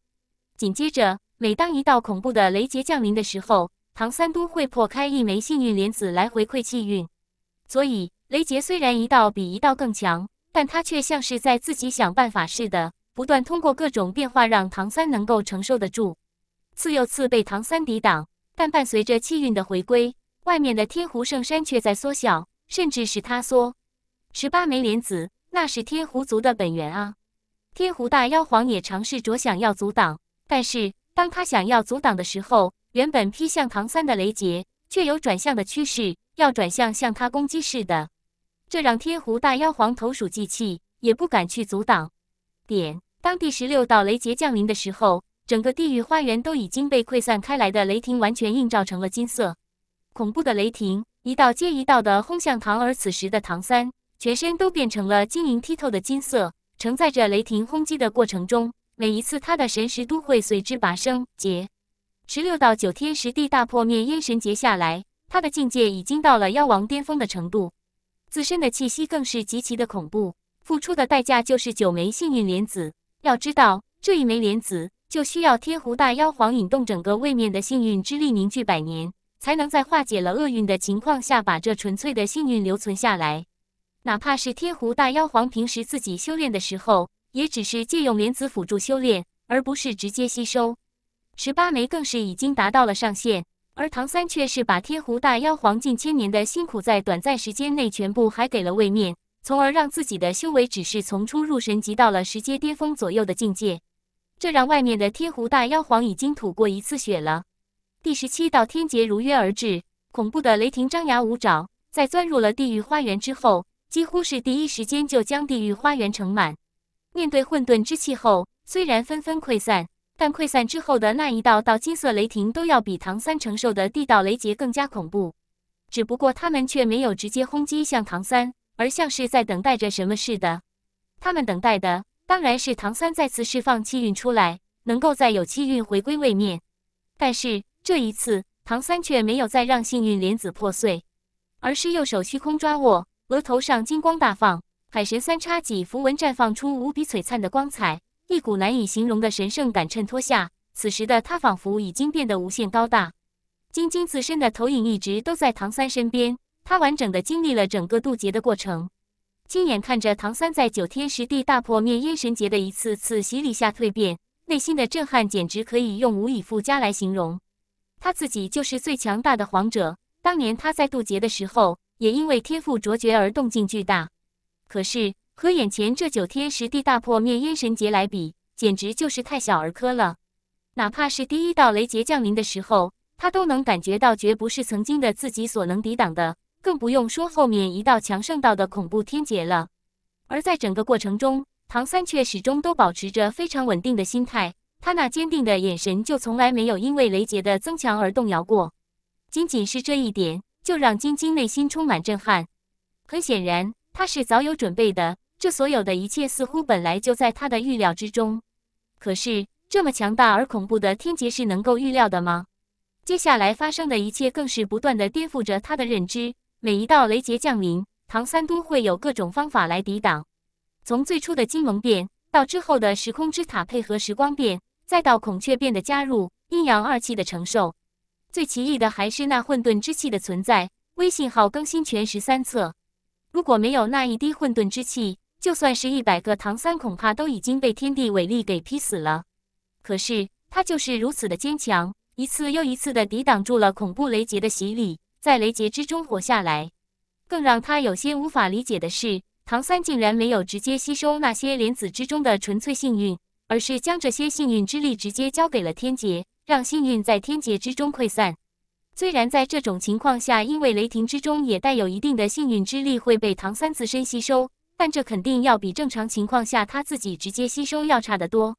紧接着。每当一道恐怖的雷劫降临的时候，唐三都会破开一枚幸运莲子来回馈气运。所以雷劫虽然一道比一道更强，但它却像是在自己想办法似的，不断通过各种变化让唐三能够承受得住。次又次被唐三抵挡，但伴随着气运的回归，外面的天狐圣山却在缩小，甚至是塌缩。十八枚莲子，那是天狐族的本源啊！天狐大妖皇也尝试着想要阻挡，但是。当他想要阻挡的时候，原本劈向唐三的雷劫却有转向的趋势，要转向向他攻击似的，这让天狐大妖皇投鼠忌器，也不敢去阻挡。点当第十六道雷劫降临的时候，整个地狱花园都已经被溃散开来的雷霆完全映照成了金色。恐怖的雷霆一道接一道的轰向唐，而此时的唐三全身都变成了晶莹剔透的金色，承载着雷霆轰击的过程中。每一次他的神识都会随之拔升。劫，十六到九天十地大破灭，烟神劫下来，他的境界已经到了妖王巅峰的程度，自身的气息更是极其的恐怖。付出的代价就是九枚幸运莲子。要知道，这一枚莲子就需要天胡大妖皇引动整个位面的幸运之力凝聚百年，才能在化解了厄运的情况下把这纯粹的幸运留存下来。哪怕是天胡大妖皇平时自己修炼的时候。也只是借用莲子辅助修炼，而不是直接吸收。十八枚更是已经达到了上限，而唐三却是把天狐大妖皇近千年的辛苦在短暂时间内全部还给了位面，从而让自己的修为只是从初入神级到了十阶巅峰左右的境界。这让外面的天狐大妖皇已经吐过一次血了。第十七道天劫如约而至，恐怖的雷霆张牙舞爪，在钻入了地狱花园之后，几乎是第一时间就将地狱花园盛满。面对混沌之气后，虽然纷纷溃散，但溃散之后的那一道道金色雷霆都要比唐三承受的地道雷劫更加恐怖。只不过他们却没有直接轰击向唐三，而像是在等待着什么似的。他们等待的当然是唐三再次释放气运出来，能够再有气运回归位面。但是这一次，唐三却没有再让幸运莲子破碎，而是右手虚空抓握，额头上金光大放。海神三叉戟符文绽放出无比璀璨的光彩，一股难以形容的神圣感衬托下，此时的他仿佛已经变得无限高大。晶晶自身的投影一直都在唐三身边，他完整的经历了整个渡劫的过程，亲眼看着唐三在九天十地大破灭烟神劫的一次次洗礼下蜕变，内心的震撼简直可以用无以复加来形容。他自己就是最强大的皇者，当年他在渡劫的时候，也因为天赋卓绝而动静巨大。可是和眼前这九天十地大破灭烟神劫来比，简直就是太小儿科了。哪怕是第一道雷劫降临的时候，他都能感觉到绝不是曾经的自己所能抵挡的，更不用说后面一道强盛到的恐怖天劫了。而在整个过程中，唐三却始终都保持着非常稳定的心态，他那坚定的眼神就从来没有因为雷劫的增强而动摇过。仅仅是这一点，就让晶晶内心充满震撼。很显然。他是早有准备的，这所有的一切似乎本来就在他的预料之中。可是，这么强大而恐怖的天劫是能够预料的吗？接下来发生的一切更是不断的颠覆着他的认知。每一道雷劫降临，唐三都会有各种方法来抵挡。从最初的金龙变，到之后的时空之塔配合时光变，再到孔雀变的加入，阴阳二气的承受，最奇异的还是那混沌之气的存在。微信号更新全十三册。如果没有那一滴混沌之气，就算是一百个唐三，恐怕都已经被天地伟力给劈死了。可是他就是如此的坚强，一次又一次的抵挡住了恐怖雷劫的洗礼，在雷劫之中活下来。更让他有些无法理解的是，唐三竟然没有直接吸收那些莲子之中的纯粹幸运，而是将这些幸运之力直接交给了天劫，让幸运在天劫之中溃散。虽然在这种情况下，因为雷霆之中也带有一定的幸运之力会被唐三自身吸收，但这肯定要比正常情况下他自己直接吸收要差得多。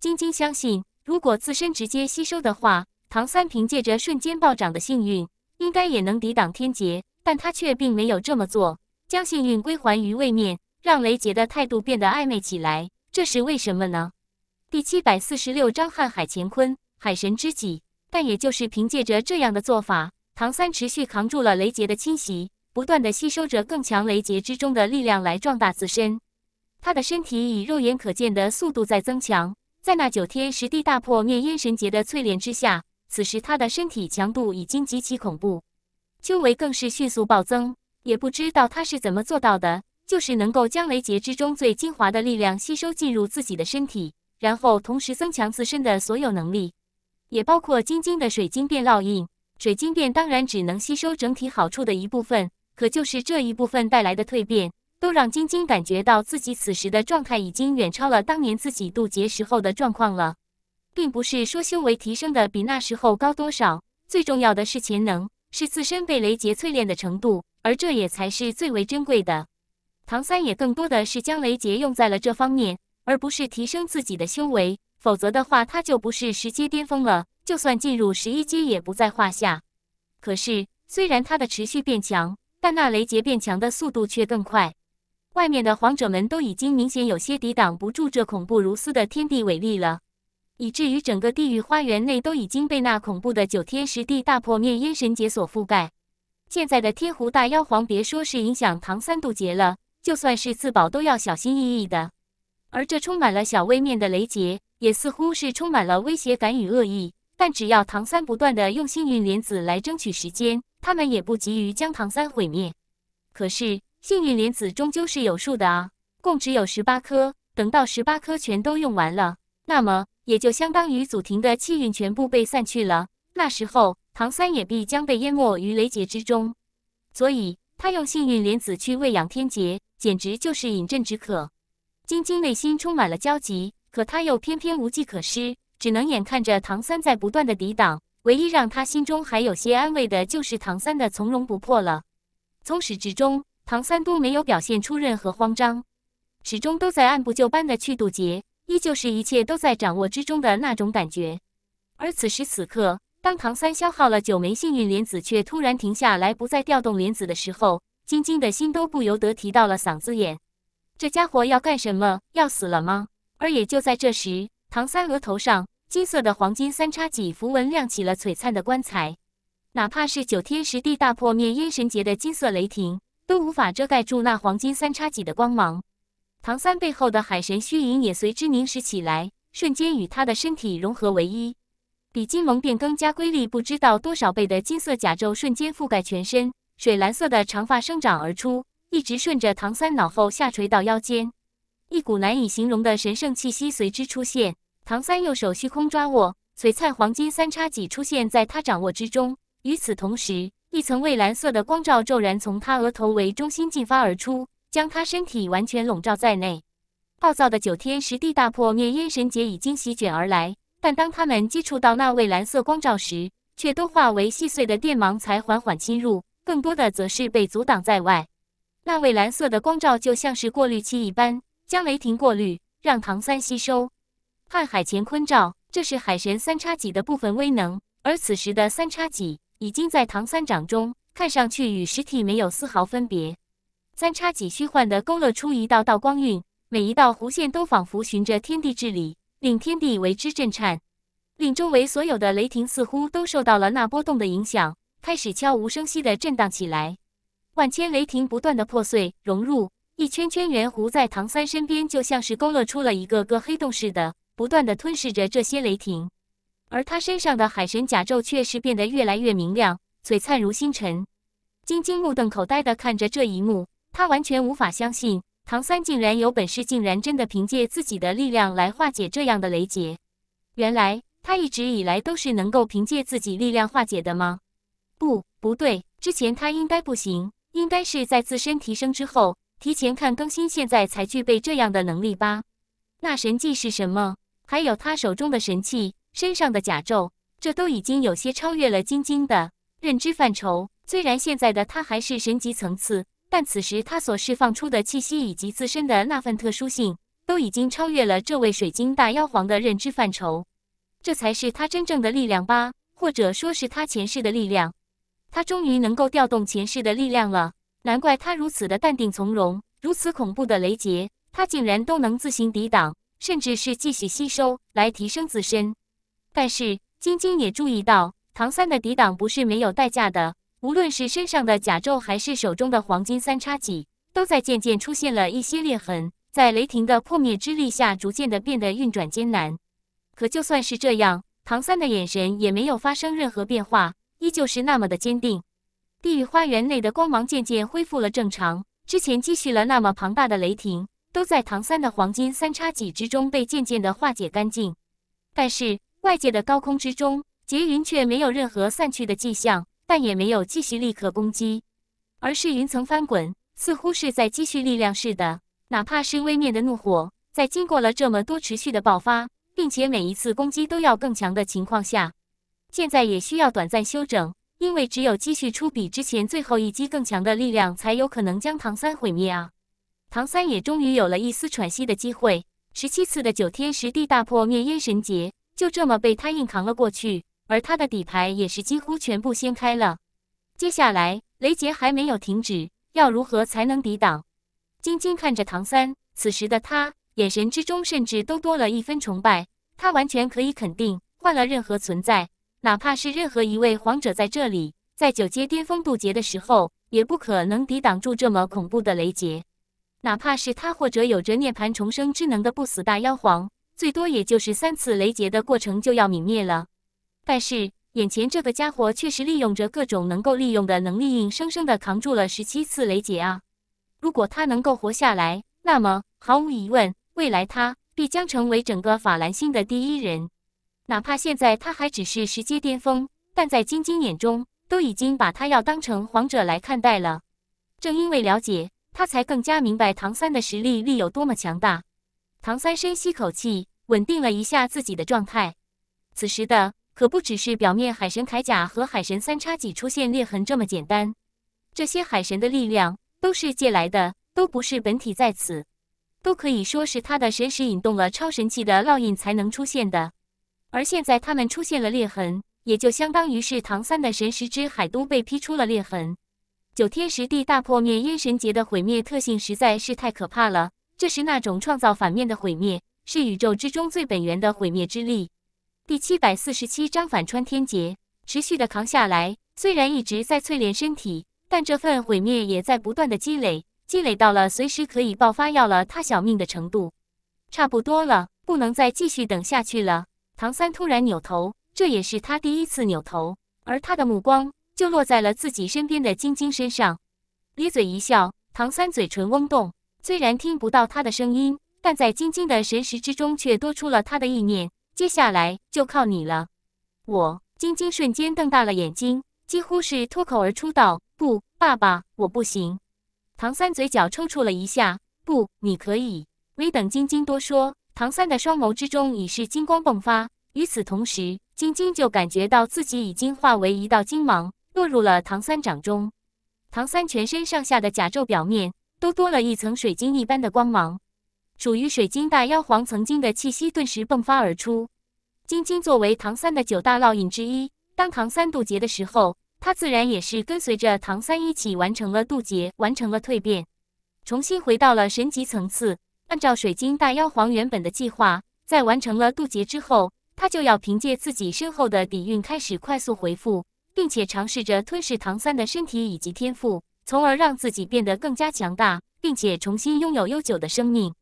晶晶相信，如果自身直接吸收的话，唐三凭借着瞬间暴涨的幸运，应该也能抵挡天劫。但他却并没有这么做，将幸运归还于位面，让雷杰的态度变得暧昧起来。这是为什么呢？第七百四十六章：瀚海乾坤，海神之己。但也就是凭借着这样的做法，唐三持续扛住了雷劫的侵袭，不断的吸收着更强雷劫之中的力量来壮大自身。他的身体以肉眼可见的速度在增强，在那九天十地大破灭烟神劫的淬炼之下，此时他的身体强度已经极其恐怖，修为更是迅速暴增。也不知道他是怎么做到的，就是能够将雷劫之中最精华的力量吸收进入自己的身体，然后同时增强自身的所有能力。也包括晶晶的水晶变烙印，水晶变当然只能吸收整体好处的一部分，可就是这一部分带来的蜕变，都让晶晶感觉到自己此时的状态已经远超了当年自己渡劫时候的状况了，并不是说修为提升的比那时候高多少，最重要的是潜能，是自身被雷劫淬炼的程度，而这也才是最为珍贵的。唐三也更多的是将雷劫用在了这方面，而不是提升自己的修为。否则的话，他就不是十阶巅峰了。就算进入十一阶，也不在话下。可是，虽然他的持续变强，但那雷劫变强的速度却更快。外面的皇者们都已经明显有些抵挡不住这恐怖如斯的天地伟力了，以至于整个地狱花园内都已经被那恐怖的九天十地大破灭烟神劫所覆盖。现在的天狐大妖皇，别说是影响唐三渡劫了，就算是自保都要小心翼翼的。而这充满了小威面的雷劫，也似乎是充满了威胁感与恶意，但只要唐三不断的用幸运莲子来争取时间，他们也不急于将唐三毁灭。可是幸运莲子终究是有数的啊，共只有十八颗。等到十八颗全都用完了，那么也就相当于祖庭的气运全部被散去了。那时候唐三也必将被淹没于雷劫之中。所以他用幸运莲子去喂养天劫，简直就是饮鸩止渴。晶晶内心充满了焦急。可他又偏偏无计可施，只能眼看着唐三在不断的抵挡。唯一让他心中还有些安慰的，就是唐三的从容不迫了。从始至终，唐三都没有表现出任何慌张，始终都在按部就班的去渡劫，依旧是一切都在掌握之中的那种感觉。而此时此刻，当唐三消耗了九枚幸运莲子，却突然停下来不再调动莲子的时候，晶晶的心都不由得提到了嗓子眼。这家伙要干什么？要死了吗？而也就在这时，唐三额头上金色的黄金三叉戟符文亮起了璀璨的光彩，哪怕是九天十地大破灭烟神劫的金色雷霆都无法遮盖住那黄金三叉戟的光芒。唐三背后的海神虚影也随之凝实起来，瞬间与他的身体融合为一，比金龙变更加瑰丽不知道多少倍的金色甲胄瞬间覆盖全身，水蓝色的长发生长而出，一直顺着唐三脑后下垂到腰间。一股难以形容的神圣气息随之出现，唐三右手虚空抓握，璀璨黄金三叉戟出现在他掌握之中。与此同时，一层蔚蓝色的光照骤然从他额头为中心进发而出，将他身体完全笼罩在内。暴躁的九天十地大破灭烟神劫已经席卷而来，但当他们接触到那蔚蓝色光照时，却都化为细碎的电芒，才缓缓侵入；更多的则是被阻挡在外。那蔚蓝色的光照就像是过滤器一般。将雷霆过滤，让唐三吸收。瀚海乾坤罩，这是海神三叉戟的部分威能。而此时的三叉戟已经在唐三掌中，看上去与实体没有丝毫分别。三叉戟虚幻的勾勒出一道道光晕，每一道弧线都仿佛循着天地之理，令天地为之震颤，令周围所有的雷霆似乎都受到了那波动的影响，开始悄无声息的震荡起来。万千雷霆不断的破碎，融入。一圈圈圆弧在唐三身边，就像是勾勒出了一个个黑洞似的，不断的吞噬着这些雷霆。而他身上的海神甲胄却是变得越来越明亮，璀璨如星辰。晶晶目瞪口呆的看着这一幕，他完全无法相信唐三竟然有本事，竟然真的凭借自己的力量来化解这样的雷劫。原来他一直以来都是能够凭借自己力量化解的吗？不，不对，之前他应该不行，应该是在自身提升之后。提前看更新，现在才具备这样的能力吧？那神迹是什么？还有他手中的神器，身上的甲胄，这都已经有些超越了晶晶的认知范畴。虽然现在的他还是神级层次，但此时他所释放出的气息以及自身的那份特殊性，都已经超越了这位水晶大妖皇的认知范畴。这才是他真正的力量吧，或者说是他前世的力量。他终于能够调动前世的力量了。难怪他如此的淡定从容，如此恐怖的雷劫，他竟然都能自行抵挡，甚至是继续吸收来提升自身。但是，晶晶也注意到，唐三的抵挡不是没有代价的。无论是身上的甲胄，还是手中的黄金三叉戟，都在渐渐出现了一些裂痕，在雷霆的破灭之力下，逐渐的变得运转艰难。可就算是这样，唐三的眼神也没有发生任何变化，依旧是那么的坚定。地狱花园内的光芒渐渐恢复了正常，之前积蓄了那么庞大的雷霆，都在唐三的黄金三叉戟之中被渐渐的化解干净。但是外界的高空之中，劫云却没有任何散去的迹象，但也没有继续立刻攻击，而是云层翻滚，似乎是在积蓄力量似的。哪怕是微灭的怒火，在经过了这么多持续的爆发，并且每一次攻击都要更强的情况下，现在也需要短暂休整。因为只有积蓄出比之前最后一击更强的力量，才有可能将唐三毁灭啊！唐三也终于有了一丝喘息的机会，十七次的九天十地大破灭烟神劫，就这么被他硬扛了过去，而他的底牌也是几乎全部掀开了。接下来，雷劫还没有停止，要如何才能抵挡？晶晶看着唐三，此时的他眼神之中甚至都多了一分崇拜，他完全可以肯定，换了任何存在。哪怕是任何一位皇者在这里，在九阶巅峰渡劫的时候，也不可能抵挡住这么恐怖的雷劫。哪怕是他或者有着涅槃重生之能的不死大妖皇，最多也就是三次雷劫的过程就要泯灭了。但是眼前这个家伙却是利用着各种能够利用的能力，硬生生的扛住了十七次雷劫啊！如果他能够活下来，那么毫无疑问，未来他必将成为整个法兰星的第一人。哪怕现在他还只是十阶巅峰，但在晶晶眼中，都已经把他要当成皇者来看待了。正因为了解他，才更加明白唐三的实力力有多么强大。唐三深吸口气，稳定了一下自己的状态。此时的可不只是表面海神铠甲和海神三叉戟出现裂痕这么简单，这些海神的力量都是借来的，都不是本体在此，都可以说是他的神识引动了超神器的烙印才能出现的。而现在他们出现了裂痕，也就相当于是唐三的神石之海都被劈出了裂痕。九天十地大破灭阴神劫的毁灭特性实在是太可怕了，这是那种创造反面的毁灭，是宇宙之中最本源的毁灭之力。第七百四十七章反穿天劫，持续的扛下来，虽然一直在淬炼身体，但这份毁灭也在不断的积累，积累到了随时可以爆发要了他小命的程度。差不多了，不能再继续等下去了。唐三突然扭头，这也是他第一次扭头，而他的目光就落在了自己身边的晶晶身上，咧嘴一笑。唐三嘴唇嗡动，虽然听不到他的声音，但在晶晶的神识之中却多出了他的意念。接下来就靠你了，我。晶晶瞬间瞪大了眼睛，几乎是脱口而出道：“不，爸爸，我不行。”唐三嘴角抽搐了一下：“不，你可以。”没等晶晶多说。唐三的双眸之中已是金光迸发，与此同时，晶晶就感觉到自己已经化为一道金芒，落入了唐三掌中。唐三全身上下的甲胄表面都多了一层水晶一般的光芒，属于水晶大妖皇曾经的气息顿时迸发而出。晶晶作为唐三的九大烙印之一，当唐三渡劫的时候，他自然也是跟随着唐三一起完成了渡劫，完成了蜕变，重新回到了神级层次。按照水晶大妖皇原本的计划，在完成了渡劫之后，他就要凭借自己深厚的底蕴开始快速回复，并且尝试着吞噬唐三的身体以及天赋，从而让自己变得更加强大，并且重新拥有悠久的生命。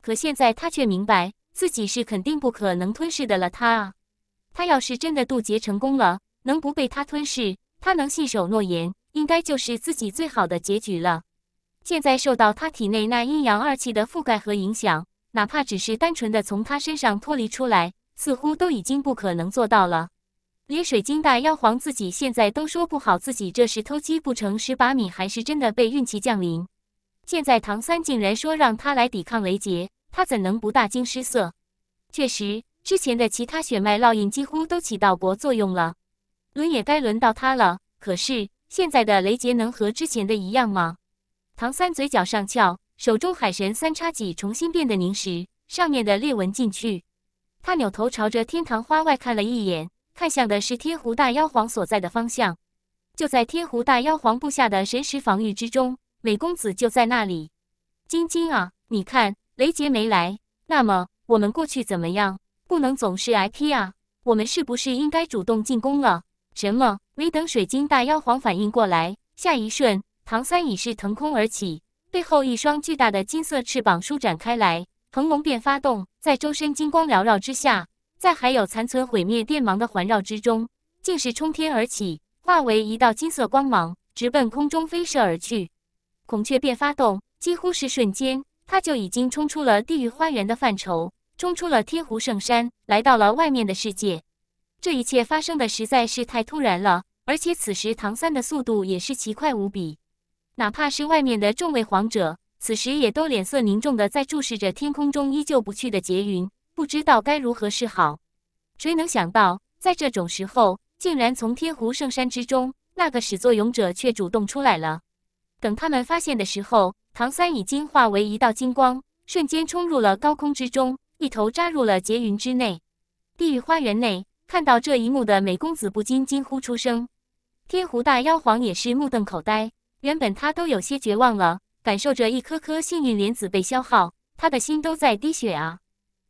可现在他却明白，自己是肯定不可能吞噬的了他啊！他要是真的渡劫成功了，能不被他吞噬，他能信守诺言，应该就是自己最好的结局了。现在受到他体内那阴阳二气的覆盖和影响，哪怕只是单纯的从他身上脱离出来，似乎都已经不可能做到了。连水晶大妖皇自己现在都说不好，自己这是偷鸡不成蚀把米，还是真的被运气降临？现在唐三竟然说让他来抵抗雷劫，他怎能不大惊失色？确实，之前的其他血脉烙印几乎都起到过作用了，轮也该轮到他了。可是现在的雷劫能和之前的一样吗？唐三嘴角上翘，手中海神三叉戟重新变得凝实，上面的裂纹进去。他扭头朝着天堂花外看了一眼，看向的是天狐大妖皇所在的方向。就在天狐大妖皇布下的神石防御之中，美公子就在那里。晶晶啊，你看，雷杰没来，那么我们过去怎么样？不能总是挨批啊！我们是不是应该主动进攻了？什么？没等水晶大妖皇反应过来，下一瞬。唐三已是腾空而起，背后一双巨大的金色翅膀舒展开来，腾龙便发动，在周身金光缭绕之下，在还有残存毁灭电芒的环绕之中，竟是冲天而起，化为一道金色光芒，直奔空中飞射而去。孔雀便发动，几乎是瞬间，它就已经冲出了地狱花园的范畴，冲出了天湖圣山，来到了外面的世界。这一切发生的实在是太突然了，而且此时唐三的速度也是奇快无比。哪怕是外面的众位皇者，此时也都脸色凝重的在注视着天空中依旧不去的劫云，不知道该如何是好。谁能想到，在这种时候，竟然从天湖圣山之中那个始作俑者却主动出来了。等他们发现的时候，唐三已经化为一道金光，瞬间冲入了高空之中，一头扎入了劫云之内。地狱花园内，看到这一幕的美公子不禁惊呼出声，天湖大妖皇也是目瞪口呆。原本他都有些绝望了，感受着一颗颗幸运莲子被消耗，他的心都在滴血啊！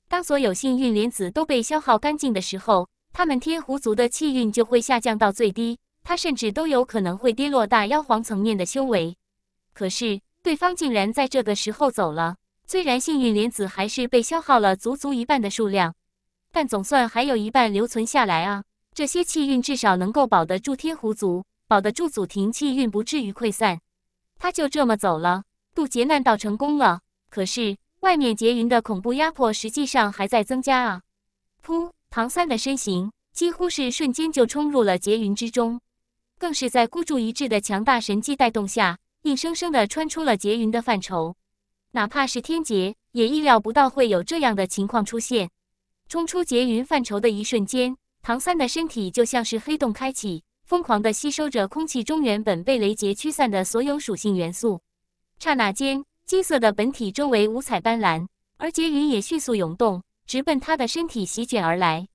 当所有幸运莲子都被消耗干净的时候，他们天狐族的气运就会下降到最低，他甚至都有可能会跌落大妖皇层面的修为。可是对方竟然在这个时候走了，虽然幸运莲子还是被消耗了足足一半的数量，但总算还有一半留存下来啊！这些气运至少能够保得住天狐族。保得住祖庭气运不至于溃散，他就这么走了，渡劫难道成功了。可是外面劫云的恐怖压迫实际上还在增加啊！噗！唐三的身形几乎是瞬间就冲入了劫云之中，更是在孤注一掷的强大神技带动下，硬生生的穿出了劫云的范畴。哪怕是天劫，也意料不到会有这样的情况出现。冲出劫云范畴的一瞬间，唐三的身体就像是黑洞开启。疯狂的吸收着空气中原本被雷劫驱散的所有属性元素，刹那间，金色的本体周围五彩斑斓，而劫云也迅速涌动，直奔他的身体席卷而来。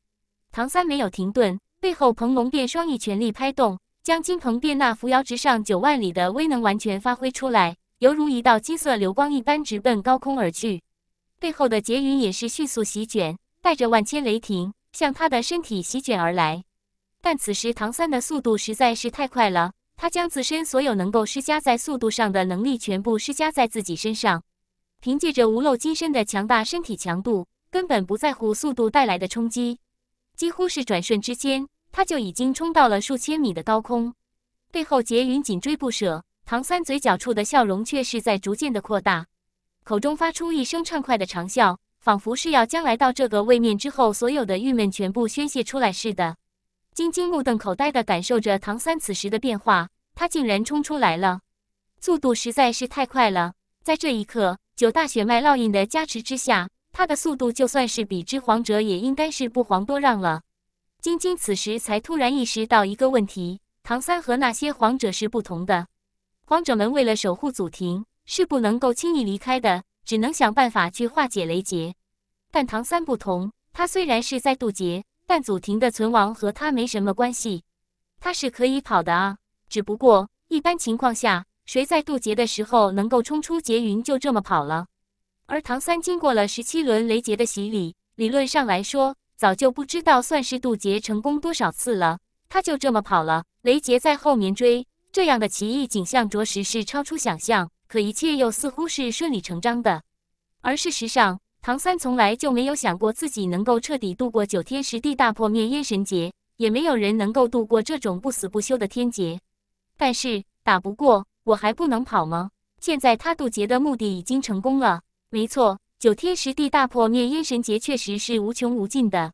唐三没有停顿，背后鹏龙变双翼全力拍动，将金鹏变那扶摇直上九万里的威能完全发挥出来，犹如一道金色流光一般直奔高空而去。背后的劫云也是迅速席卷，带着万千雷霆向他的身体席卷而来。但此时，唐三的速度实在是太快了。他将自身所有能够施加在速度上的能力全部施加在自己身上，凭借着无漏金身的强大身体强度，根本不在乎速度带来的冲击。几乎是转瞬之间，他就已经冲到了数千米的高空，背后劫云紧追不舍。唐三嘴角处的笑容却是在逐渐的扩大，口中发出一声畅快的长啸，仿佛是要将来到这个位面之后所有的郁闷全部宣泄出来似的。晶晶目瞪口呆地感受着唐三此时的变化，他竟然冲出来了，速度实在是太快了。在这一刻，九大血脉烙印的加持之下，他的速度就算是比之皇者也应该是不遑多让了。晶晶此时才突然意识到一个问题：唐三和那些皇者是不同的。皇者们为了守护祖庭，是不能够轻易离开的，只能想办法去化解雷劫。但唐三不同，他虽然是在渡劫。但祖庭的存亡和他没什么关系，他是可以跑的啊。只不过一般情况下，谁在渡劫的时候能够冲出劫云就这么跑了。而唐三经过了十七轮雷劫的洗礼，理论上来说早就不知道算是渡劫成功多少次了，他就这么跑了，雷劫在后面追，这样的奇异景象着实是超出想象，可一切又似乎是顺理成章的。而事实上，唐三从来就没有想过自己能够彻底度过九天十地大破灭烟神劫，也没有人能够度过这种不死不休的天劫。但是打不过我还不能跑吗？现在他渡劫的目的已经成功了。没错，九天十地大破灭烟神劫确实是无穷无尽的，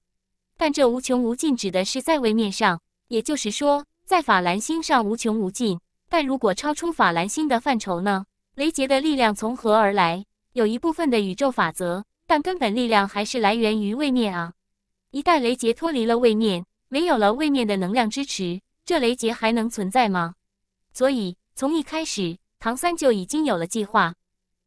但这无穷无尽指的是在位面上，也就是说在法兰星上无穷无尽。但如果超出法兰星的范畴呢？雷劫的力量从何而来？有一部分的宇宙法则。但根本力量还是来源于位面啊！一旦雷劫脱离了位面，没有了位面的能量支持，这雷劫还能存在吗？所以从一开始，唐三就已经有了计划。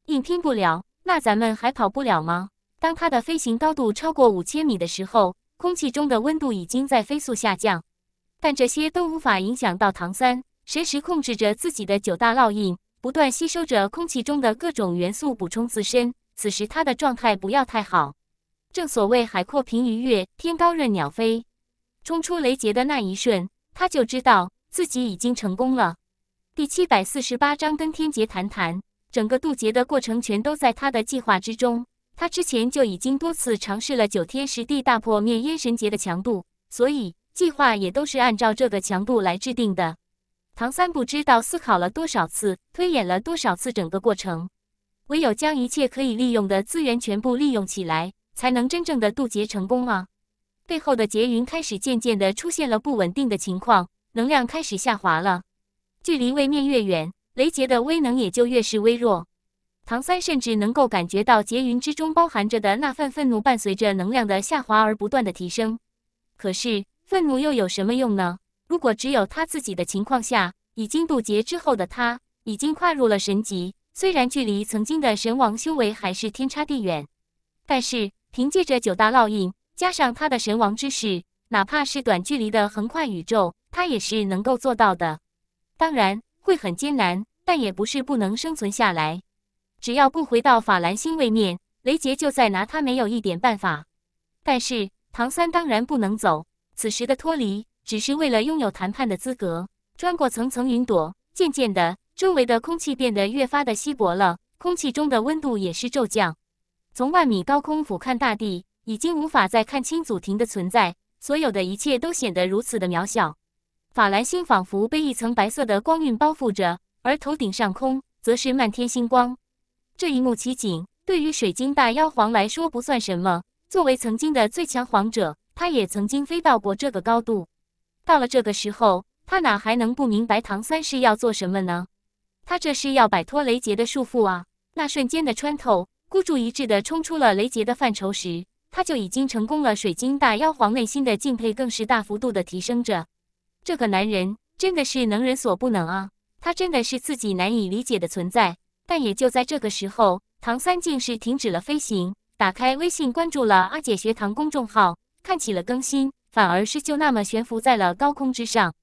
硬拼不了，那咱们还跑不了吗？当他的飞行高度超过五千米的时候，空气中的温度已经在飞速下降，但这些都无法影响到唐三，随时控制着自己的九大烙印，不断吸收着空气中的各种元素，补充自身。此时他的状态不要太好。正所谓海阔凭鱼跃，天高任鸟飞。冲出雷劫的那一瞬，他就知道自己已经成功了。第七百四十八章跟天劫谈谈，整个渡劫的过程全都在他的计划之中。他之前就已经多次尝试了九天十地大破灭烟神劫的强度，所以计划也都是按照这个强度来制定的。唐三不知道思考了多少次，推演了多少次整个过程。唯有将一切可以利用的资源全部利用起来，才能真正的渡劫成功啊！背后的劫云开始渐渐的出现了不稳定的情况，能量开始下滑了。距离位面越远，雷劫的威能也就越是微弱。唐三甚至能够感觉到劫云之中包含着的那份愤怒，伴随着能量的下滑而不断提升。可是愤怒又有什么用呢？如果只有他自己的情况下，已经渡劫之后的他，已经跨入了神级。虽然距离曾经的神王修为还是天差地远，但是凭借着九大烙印加上他的神王之势，哪怕是短距离的横跨宇宙，他也是能够做到的。当然会很艰难，但也不是不能生存下来。只要不回到法兰星位面，雷杰就再拿他没有一点办法。但是唐三当然不能走，此时的脱离只是为了拥有谈判的资格。穿过层层云朵，渐渐的。周围的空气变得越发的稀薄了，空气中的温度也是骤降。从万米高空俯瞰大地，已经无法再看清祖庭的存在，所有的一切都显得如此的渺小。法兰星仿佛被一层白色的光晕包覆着，而头顶上空则是漫天星光。这一幕奇景对于水晶大妖皇来说不算什么，作为曾经的最强皇者，他也曾经飞到过这个高度。到了这个时候，他哪还能不明白唐三是要做什么呢？他这是要摆脱雷杰的束缚啊！那瞬间的穿透，孤注一掷的冲出了雷杰的范畴时，他就已经成功了。水晶大妖皇内心的敬佩更是大幅度的提升着。这个男人真的是能人所不能啊！他真的是自己难以理解的存在。但也就在这个时候，唐三竟是停止了飞行，打开微信关注了阿姐学堂公众号，看起了更新，反而是就那么悬浮在了高空之上，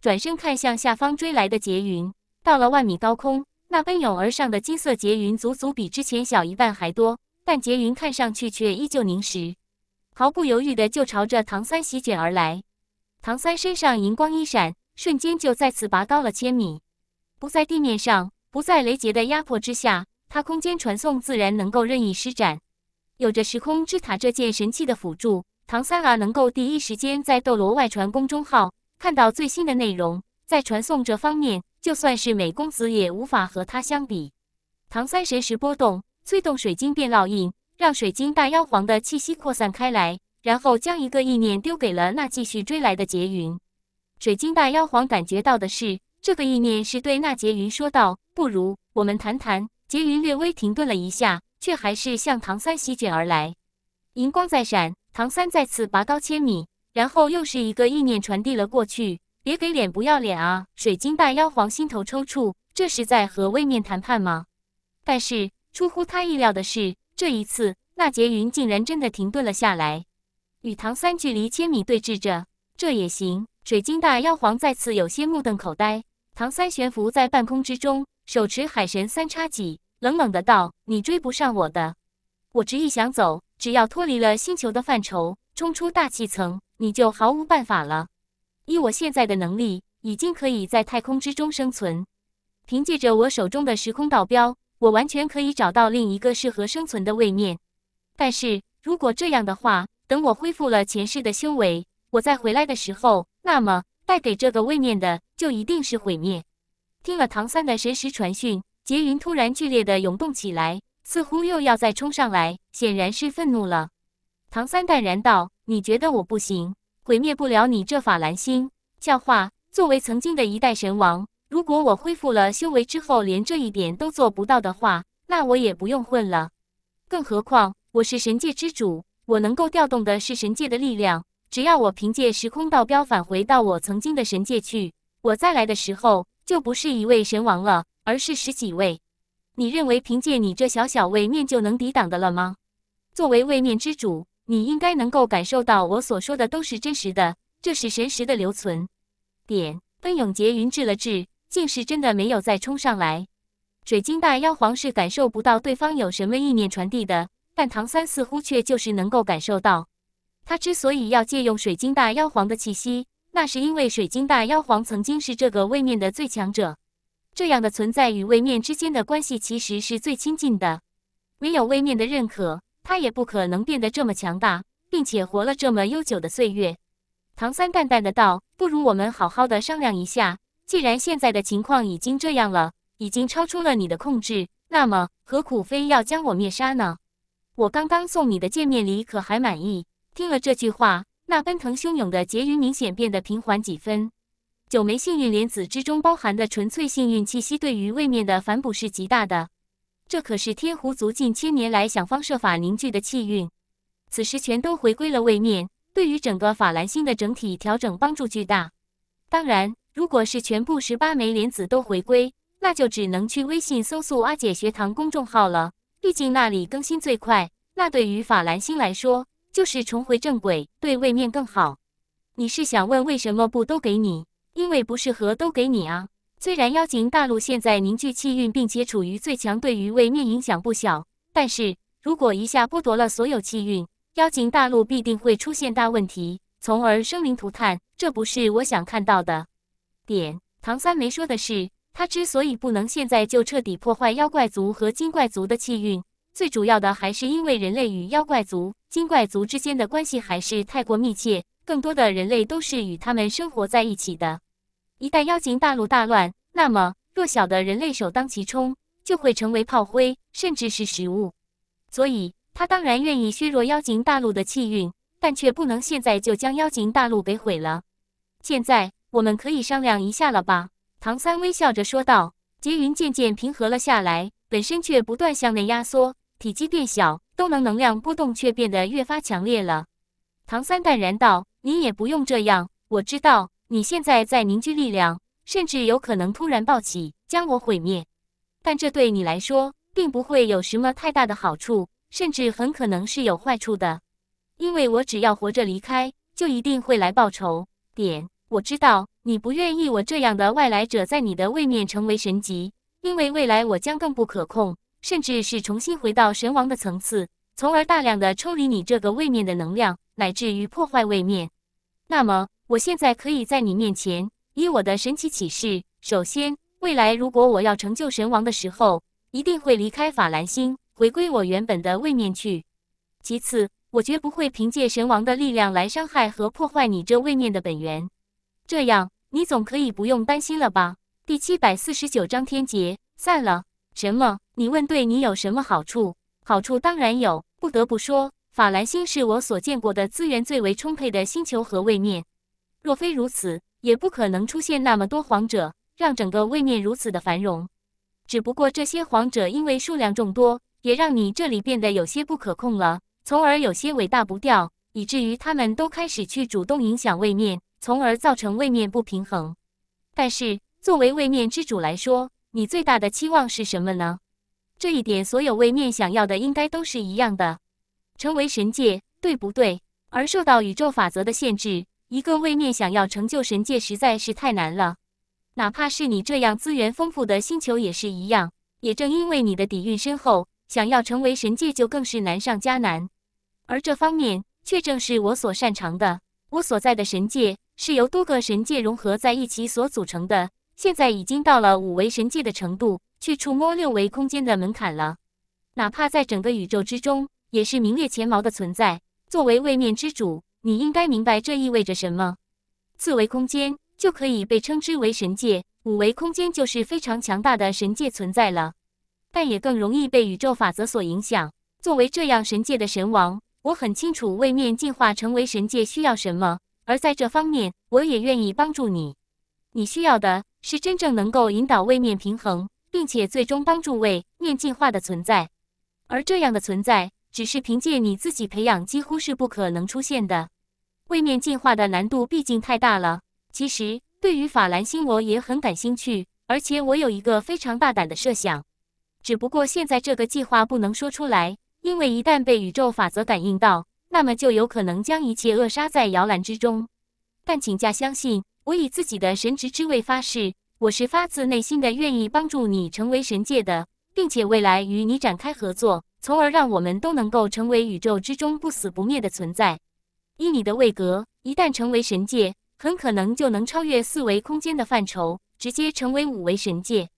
转身看向下方追来的劫云。到了万米高空，那奔涌而上的金色劫云足足比之前小一半还多，但劫云看上去却依旧凝实，毫不犹豫的就朝着唐三席卷而来。唐三身上银光一闪，瞬间就再次拔高了千米，不在地面上，不在雷劫的压迫之下，他空间传送自然能够任意施展。有着时空之塔这件神器的辅助，唐三啊能够第一时间在斗罗外传公众号看到最新的内容，在传送这方面。就算是美公子也无法和他相比。唐三神识波动，催动水晶变烙印，让水晶大妖皇的气息扩散开来，然后将一个意念丢给了那继续追来的劫云。水晶大妖皇感觉到的是，这个意念是对那劫云说道：“不如我们谈谈。”劫云略微停顿了一下，却还是向唐三席卷而来。银光在闪，唐三再次拔刀千米，然后又是一个意念传递了过去。别给脸不要脸啊！水晶大妖皇心头抽搐，这是在和位面谈判吗？但是出乎他意料的是，这一次那劫云竟然真的停顿了下来，与唐三距离千米对峙着。这也行！水晶大妖皇再次有些目瞪口呆。唐三悬浮在半空之中，手持海神三叉戟，冷冷的道：“你追不上我的，我执意想走，只要脱离了星球的范畴，冲出大气层，你就毫无办法了。”以我现在的能力，已经可以在太空之中生存。凭借着我手中的时空道标，我完全可以找到另一个适合生存的位面。但是如果这样的话，等我恢复了前世的修为，我再回来的时候，那么带给这个位面的就一定是毁灭。听了唐三的神识传讯，劫云突然剧烈的涌动起来，似乎又要再冲上来，显然是愤怒了。唐三淡然道：“你觉得我不行？”毁灭不了你这法兰星教化。作为曾经的一代神王，如果我恢复了修为之后连这一点都做不到的话，那我也不用混了。更何况我是神界之主，我能够调动的是神界的力量。只要我凭借时空道标返回到我曾经的神界去，我再来的时候就不是一位神王了，而是十几位。你认为凭借你这小小位面就能抵挡的了吗？作为位面之主。你应该能够感受到，我所说的都是真实的。这是神识的留存。点温永杰云滞了滞，竟是真的没有再冲上来。水晶大妖皇是感受不到对方有什么意念传递的，但唐三似乎却就是能够感受到。他之所以要借用水晶大妖皇的气息，那是因为水晶大妖皇曾经是这个位面的最强者。这样的存在与位面之间的关系其实是最亲近的，唯有位面的认可。他也不可能变得这么强大，并且活了这么悠久的岁月。唐三淡淡的道：“不如我们好好的商量一下。既然现在的情况已经这样了，已经超出了你的控制，那么何苦非要将我灭杀呢？我刚刚送你的见面礼可还满意？”听了这句话，那奔腾汹涌的结云明显变得平缓几分。九枚幸运莲子之中包含的纯粹幸运气息，对于位面的反哺是极大的。这可是天狐族近千年来想方设法凝聚的气运，此时全都回归了位面，对于整个法兰星的整体调整帮助巨大。当然，如果是全部十八枚莲子都回归，那就只能去微信搜索“阿姐学堂”公众号了，毕竟那里更新最快。那对于法兰星来说，就是重回正轨，对位面更好。你是想问为什么不都给你？因为不适合都给你啊。虽然妖精大陆现在凝聚气运，并且处于最强，对于位面影响不小。但是如果一下剥夺了所有气运，妖精大陆必定会出现大问题，从而生灵涂炭。这不是我想看到的。点唐三没说的是，他之所以不能现在就彻底破坏妖怪族和精怪族的气运，最主要的还是因为人类与妖怪族、精怪族之间的关系还是太过密切，更多的人类都是与他们生活在一起的。一旦妖精大陆大乱，那么弱小的人类首当其冲，就会成为炮灰，甚至是食物。所以，他当然愿意削弱妖精大陆的气运，但却不能现在就将妖精大陆给毁了。现在，我们可以商量一下了吧？唐三微笑着说道。劫云渐渐平和了下来，本身却不断向内压缩，体积变小，动能能量波动却变得越发强烈了。唐三淡然道：“你也不用这样，我知道。”你现在在凝聚力量，甚至有可能突然暴起将我毁灭。但这对你来说，并不会有什么太大的好处，甚至很可能是有坏处的。因为我只要活着离开，就一定会来报仇。点，我知道你不愿意我这样的外来者在你的位面成为神级，因为未来我将更不可控，甚至是重新回到神王的层次，从而大量的抽离你这个位面的能量，乃至于破坏位面。那么。我现在可以在你面前以我的神奇启示。首先，未来如果我要成就神王的时候，一定会离开法兰星，回归我原本的位面去。其次，我绝不会凭借神王的力量来伤害和破坏你这位面的本源。这样，你总可以不用担心了吧？第七百四十九章天劫散了。什么？你问，对你有什么好处？好处当然有。不得不说，法兰星是我所见过的资源最为充沛的星球和位面。若非如此，也不可能出现那么多皇者，让整个位面如此的繁荣。只不过这些皇者因为数量众多，也让你这里变得有些不可控了，从而有些尾大不掉，以至于他们都开始去主动影响位面，从而造成位面不平衡。但是，作为位面之主来说，你最大的期望是什么呢？这一点，所有位面想要的应该都是一样的，成为神界，对不对？而受到宇宙法则的限制。一个位面想要成就神界实在是太难了，哪怕是你这样资源丰富的星球也是一样。也正因为你的底蕴深厚，想要成为神界就更是难上加难。而这方面却正是我所擅长的。我所在的神界是由多个神界融合在一起所组成的，现在已经到了五维神界的程度，去触摸六维空间的门槛了。哪怕在整个宇宙之中，也是名列前茅的存在。作为位面之主。你应该明白这意味着什么。四维空间就可以被称之为神界，五维空间就是非常强大的神界存在了，但也更容易被宇宙法则所影响。作为这样神界的神王，我很清楚位面进化成为神界需要什么，而在这方面，我也愿意帮助你。你需要的是真正能够引导位面平衡，并且最终帮助位面进化的存在，而这样的存在。只是凭借你自己培养，几乎是不可能出现的。位面进化的难度毕竟太大了。其实，对于法兰星，我也很感兴趣，而且我有一个非常大胆的设想。只不过现在这个计划不能说出来，因为一旦被宇宙法则感应到，那么就有可能将一切扼杀在摇篮之中。但，请假相信我，以自己的神职之位发誓，我是发自内心的愿意帮助你成为神界的，并且未来与你展开合作。从而让我们都能够成为宇宙之中不死不灭的存在。依你的位格，一旦成为神界，很可能就能超越四维空间的范畴，直接成为五维神界，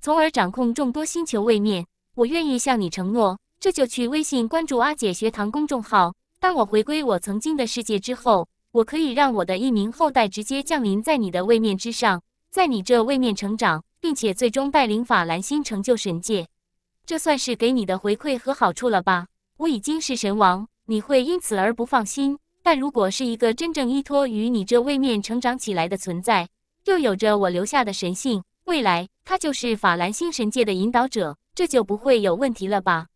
从而掌控众多星球位面。我愿意向你承诺，这就去微信关注阿姐学堂公众号。当我回归我曾经的世界之后，我可以让我的一名后代直接降临在你的位面之上，在你这位面成长，并且最终带领法兰星成就神界。这算是给你的回馈和好处了吧？我已经是神王，你会因此而不放心？但如果是一个真正依托于你这位面成长起来的存在，又有着我留下的神性，未来他就是法兰星神界的引导者，这就不会有问题了吧？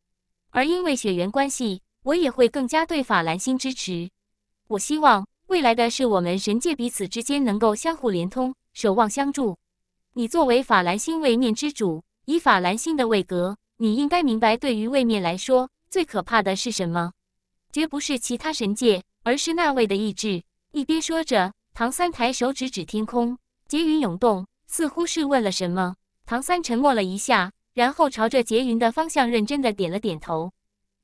而因为血缘关系，我也会更加对法兰星支持。我希望未来的是我们神界彼此之间能够相互连通，守望相助。你作为法兰星位面之主，以法兰星的位格。你应该明白，对于位面来说，最可怕的是什么？绝不是其他神界，而是那位的意志。一边说着，唐三抬手指指天空，劫云涌动，似乎是问了什么。唐三沉默了一下，然后朝着劫云的方向认真的点了点头。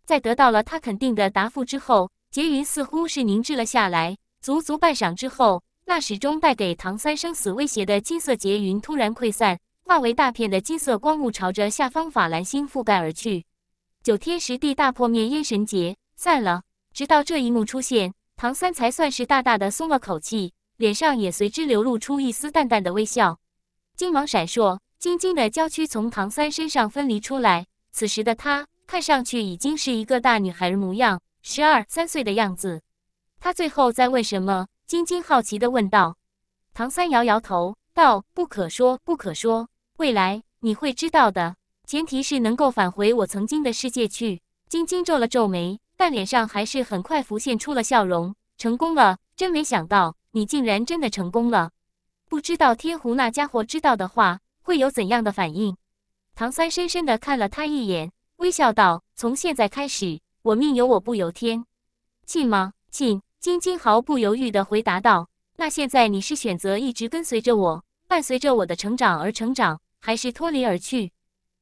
在得到了他肯定的答复之后，劫云似乎是凝滞了下来。足足半晌之后，那始终带给唐三生死威胁的金色劫云突然溃散。化为大片的金色光雾，朝着下方法兰星覆盖而去。九天十地大破灭，烟神劫散了。直到这一幕出现，唐三才算是大大的松了口气，脸上也随之流露出一丝淡淡的微笑。金芒闪烁，晶晶的娇躯从唐三身上分离出来。此时的他看上去已经是一个大女孩模样，十二三岁的样子。他最后在问什么？晶晶好奇地问道。唐三摇摇头道：“不可说，不可说。”未来你会知道的，前提是能够返回我曾经的世界去。晶晶皱了皱眉，但脸上还是很快浮现出了笑容。成功了，真没想到你竟然真的成功了。不知道天狐那家伙知道的话，会有怎样的反应？唐三深深的看了他一眼，微笑道：“从现在开始，我命由我不由天。”信吗？信。晶晶毫不犹豫的回答道：“那现在你是选择一直跟随着我，伴随着我的成长而成长。”还是脱离而去。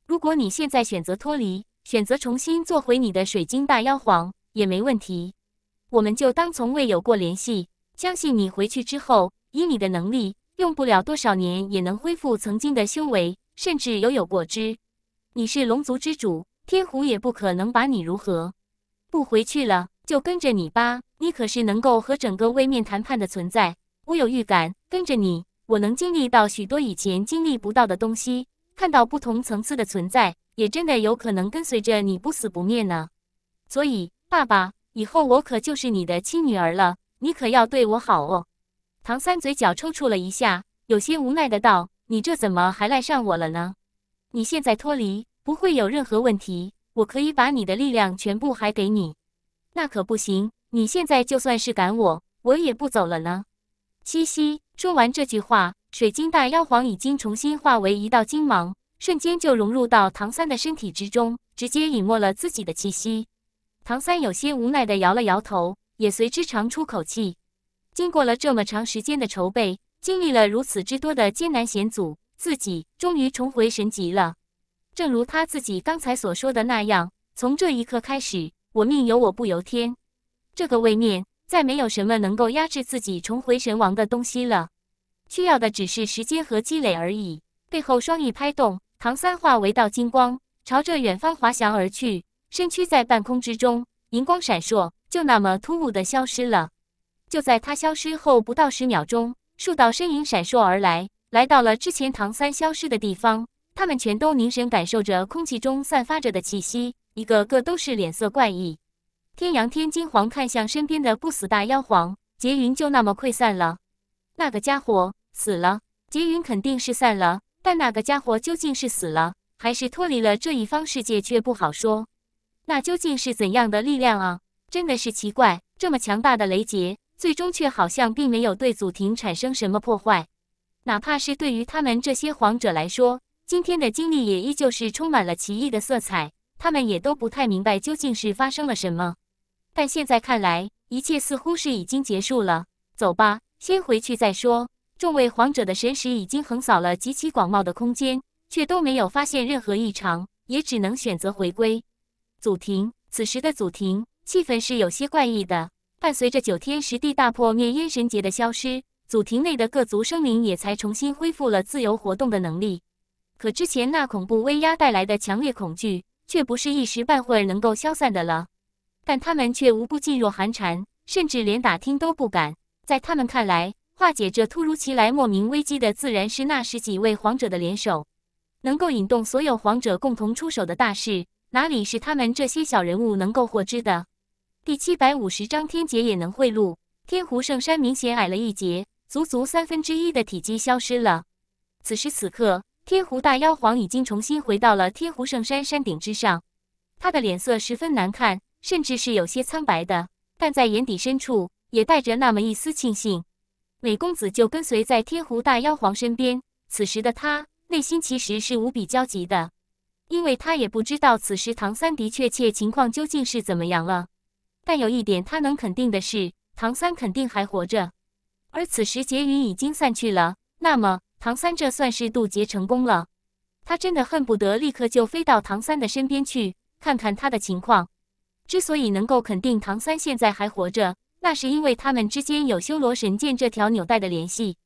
如果你现在选择脱离，选择重新做回你的水晶大妖皇也没问题。我们就当从未有过联系。相信你回去之后，以你的能力，用不了多少年也能恢复曾经的修为，甚至有有过之。你是龙族之主，天狐也不可能把你如何。不回去了，就跟着你吧。你可是能够和整个位面谈判的存在。我有预感，跟着你。我能经历到许多以前经历不到的东西，看到不同层次的存在，也真的有可能跟随着你不死不灭呢。所以，爸爸，以后我可就是你的亲女儿了，你可要对我好哦。唐三嘴角抽搐了一下，有些无奈的道：“你这怎么还赖上我了呢？你现在脱离不会有任何问题，我可以把你的力量全部还给你。那可不行，你现在就算是赶我，我也不走了呢。嘻嘻。”说完这句话，水晶大妖皇已经重新化为一道金芒，瞬间就融入到唐三的身体之中，直接隐没了自己的气息。唐三有些无奈地摇了摇头，也随之长出口气。经过了这么长时间的筹备，经历了如此之多的艰难险阻，自己终于重回神级了。正如他自己刚才所说的那样，从这一刻开始，我命由我不由天。这个位面。再没有什么能够压制自己重回神王的东西了，需要的只是时间和积累而已。背后双翼拍动，唐三化为道金光，朝着远方滑翔而去，身躯在半空之中银光闪烁，就那么突兀的消失了。就在他消失后不到十秒钟，数道身影闪烁而来，来到了之前唐三消失的地方，他们全都凝神感受着空气中散发着的气息，一个个都是脸色怪异。天阳天金皇看向身边的不死大妖皇，劫云就那么溃散了。那个家伙死了，劫云肯定是散了。但那个家伙究竟是死了，还是脱离了这一方世界，却不好说。那究竟是怎样的力量啊？真的是奇怪，这么强大的雷劫，最终却好像并没有对祖庭产生什么破坏。哪怕是对于他们这些皇者来说，今天的经历也依旧是充满了奇异的色彩。他们也都不太明白究竟是发生了什么。但现在看来，一切似乎是已经结束了。走吧，先回去再说。众位皇者的神识已经横扫了极其广袤的空间，却都没有发现任何异常，也只能选择回归祖庭。此时的祖庭气氛是有些怪异的。伴随着九天十地大破灭烟神劫的消失，祖庭内的各族生灵也才重新恢复了自由活动的能力。可之前那恐怖威压带来的强烈恐惧，却不是一时半会儿能够消散的了。但他们却无不噤若寒蝉，甚至连打听都不敢。在他们看来，化解这突如其来莫名危机的，自然是那十几位皇者的联手。能够引动所有皇者共同出手的大事，哪里是他们这些小人物能够获知的？第七百五十章天劫也能贿赂天狐圣山，明显矮了一截，足足三分之一的体积消失了。此时此刻，天狐大妖皇已经重新回到了天狐圣山山顶之上，他的脸色十分难看。甚至是有些苍白的，但在眼底深处也带着那么一丝庆幸。韦公子就跟随在天狐大妖皇身边，此时的他内心其实是无比焦急的，因为他也不知道此时唐三的确切情况究竟是怎么样了。但有一点他能肯定的是，唐三肯定还活着。而此时劫云已经散去了，那么唐三这算是渡劫成功了。他真的恨不得立刻就飞到唐三的身边去看看他的情况。之所以能够肯定唐三现在还活着，那是因为他们之间有修罗神剑这条纽带的联系。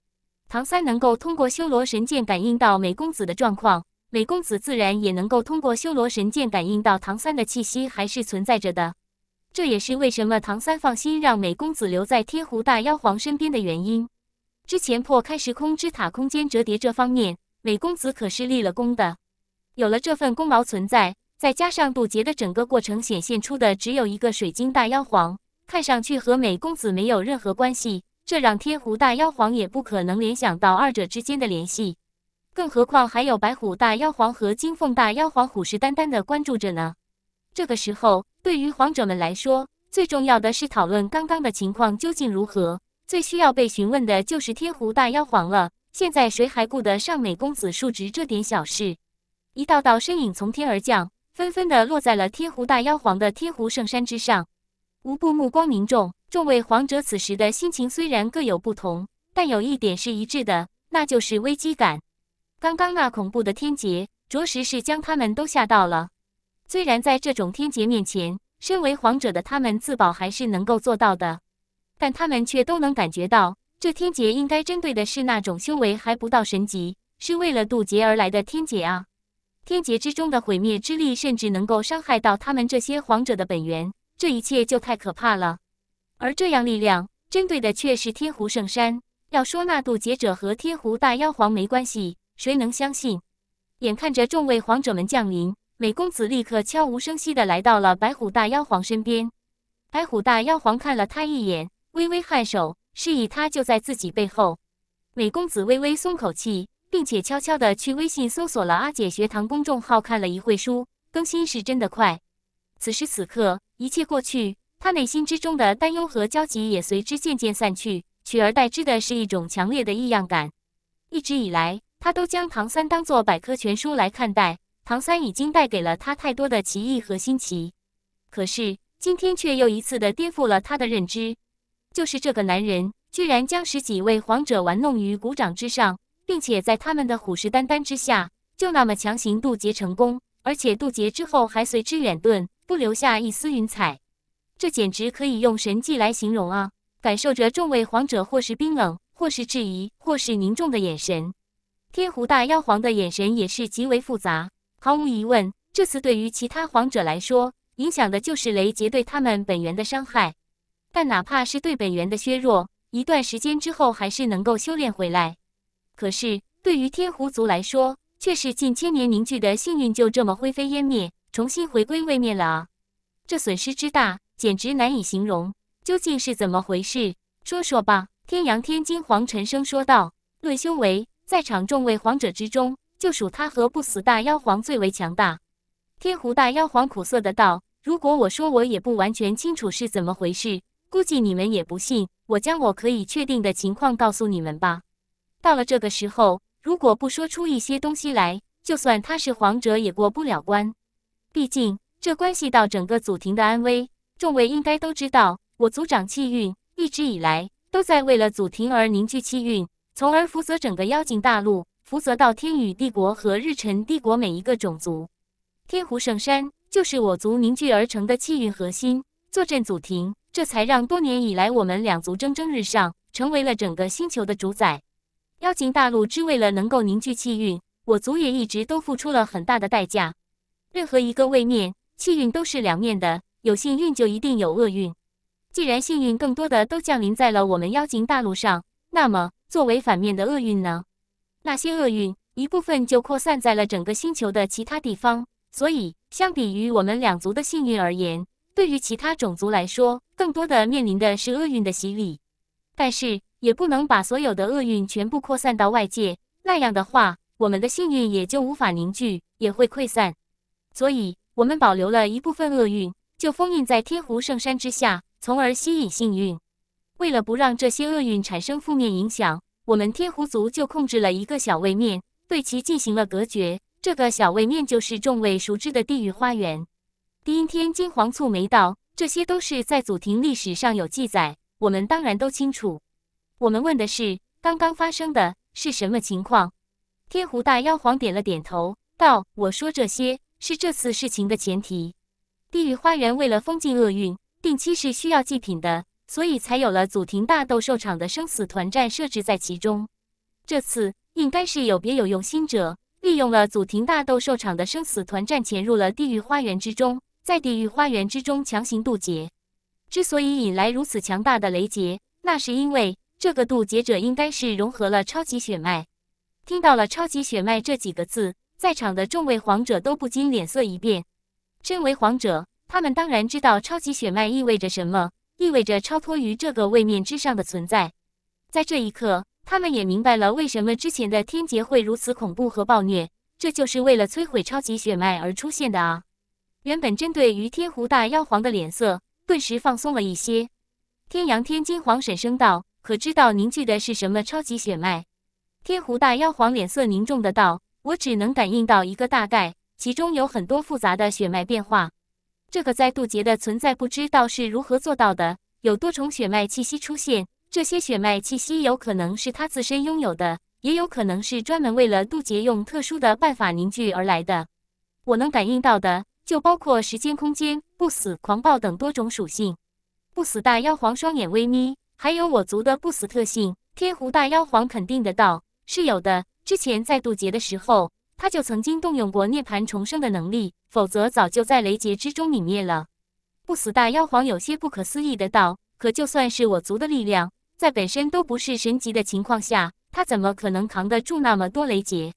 唐三能够通过修罗神剑感应到美公子的状况，美公子自然也能够通过修罗神剑感应到唐三的气息还是存在着的。这也是为什么唐三放心让美公子留在天狐大妖皇身边的原因。之前破开时空之塔、空间折叠这方面，美公子可是立了功的。有了这份功劳存在。再加上渡劫的整个过程显现出的只有一个水晶大妖皇，看上去和美公子没有任何关系，这让天狐大妖皇也不可能联想到二者之间的联系。更何况还有白虎大妖皇和金凤大妖皇虎视眈眈的关注着呢。这个时候，对于皇者们来说，最重要的是讨论刚刚的情况究竟如何。最需要被询问的就是天狐大妖皇了。现在谁还顾得上美公子数值这点小事？一道道身影从天而降。纷纷的落在了天狐大妖皇的天狐圣山之上，无不目光凝重。众位皇者此时的心情虽然各有不同，但有一点是一致的，那就是危机感。刚刚那恐怖的天劫，着实是将他们都吓到了。虽然在这种天劫面前，身为皇者的他们自保还是能够做到的，但他们却都能感觉到，这天劫应该针对的是那种修为还不到神级，是为了渡劫而来的天劫啊。天劫之中的毁灭之力，甚至能够伤害到他们这些皇者的本源，这一切就太可怕了。而这样力量针对的却是天狐圣山。要说那渡劫者和天狐大妖皇没关系，谁能相信？眼看着众位皇者们降临，美公子立刻悄无声息的来到了白虎大妖皇身边。白虎大妖皇看了他一眼，微微颔首，示意他就在自己背后。美公子微微松口气。并且悄悄地去微信搜索了阿姐学堂公众号，看了一会书，更新是真的快。此时此刻，一切过去，他内心之中的担忧和焦急也随之渐渐散去，取而代之的是一种强烈的异样感。一直以来，他都将唐三当做百科全书来看待，唐三已经带给了他太多的奇异和新奇。可是今天却又一次的颠覆了他的认知，就是这个男人居然将十几位皇者玩弄于股掌之上。并且在他们的虎视眈眈之下，就那么强行渡劫成功，而且渡劫之后还随之远遁，不留下一丝云彩，这简直可以用神迹来形容啊！感受着众位皇者或是冰冷，或是质疑，或是凝重的眼神，天狐大妖皇的眼神也是极为复杂。毫无疑问，这次对于其他皇者来说，影响的就是雷劫对他们本源的伤害。但哪怕是对本源的削弱，一段时间之后还是能够修炼回来。可是，对于天狐族来说，却是近千年凝聚的幸运就这么灰飞烟灭，重新回归位面了啊！这损失之大，简直难以形容。究竟是怎么回事？说说吧。”天阳天金皇沉声说道。论修为，在场众位皇者之中，就属他和不死大妖皇最为强大。天狐大妖皇苦涩的道：“如果我说我也不完全清楚是怎么回事，估计你们也不信。我将我可以确定的情况告诉你们吧。”到了这个时候，如果不说出一些东西来，就算他是皇者也过不了关。毕竟这关系到整个祖庭的安危，众位应该都知道，我族长气运一直以来都在为了祖庭而凝聚气运，从而福泽整个妖精大陆，福泽到天宇帝国和日辰帝国每一个种族。天湖圣山就是我族凝聚而成的气运核心，坐镇祖庭，这才让多年以来我们两族蒸蒸日上，成为了整个星球的主宰。妖精大陆之为了能够凝聚气运，我族也一直都付出了很大的代价。任何一个位面，气运都是两面的，有幸运就一定有厄运。既然幸运更多的都降临在了我们妖精大陆上，那么作为反面的厄运呢？那些厄运一部分就扩散在了整个星球的其他地方，所以相比于我们两族的幸运而言，对于其他种族来说，更多的面临的是厄运的洗礼。但是。也不能把所有的厄运全部扩散到外界，那样的话，我们的幸运也就无法凝聚，也会溃散。所以，我们保留了一部分厄运，就封印在天湖圣山之下，从而吸引幸运。为了不让这些厄运产生负面影响，我们天狐族就控制了一个小位面，对其进行了隔绝。这个小位面就是众位熟知的地狱花园。第一天，金黄蹙眉道：“这些都是在祖庭历史上有记载，我们当然都清楚。”我们问的是刚刚发生的是什么情况？天狐大妖皇点了点头，道：“我说这些是这次事情的前提。地狱花园为了封禁厄运，定期是需要祭品的，所以才有了祖庭大斗兽场的生死团战设置在其中。这次应该是有别有用心者利用了祖庭大斗兽场的生死团战，潜入了地狱花园之中，在地狱花园之中强行渡劫。之所以引来如此强大的雷劫，那是因为。”这个渡劫者应该是融合了超级血脉。听到了“超级血脉”这几个字，在场的众位皇者都不禁脸色一变。身为皇者，他们当然知道超级血脉意味着什么，意味着超脱于这个位面之上的存在。在这一刻，他们也明白了为什么之前的天劫会如此恐怖和暴虐，这就是为了摧毁超级血脉而出现的啊！原本针对于天狐大妖皇的脸色，顿时放松了一些。天阳天金皇沈声道。可知道凝聚的是什么超级血脉？天狐大妖皇脸色凝重的道：“我只能感应到一个大概，其中有很多复杂的血脉变化。这个在渡劫的存在不知道是如何做到的，有多重血脉气息出现。这些血脉气息有可能是他自身拥有的，也有可能是专门为了渡劫用特殊的办法凝聚而来的。我能感应到的，就包括时间、空间、不死、狂暴等多种属性。”不死大妖皇双眼微眯。还有我族的不死特性，天狐大妖皇肯定的道是有的。之前在渡劫的时候，他就曾经动用过涅槃重生的能力，否则早就在雷劫之中泯灭了。不死大妖皇有些不可思议的道：“可就算是我族的力量，在本身都不是神级的情况下，他怎么可能扛得住那么多雷劫？”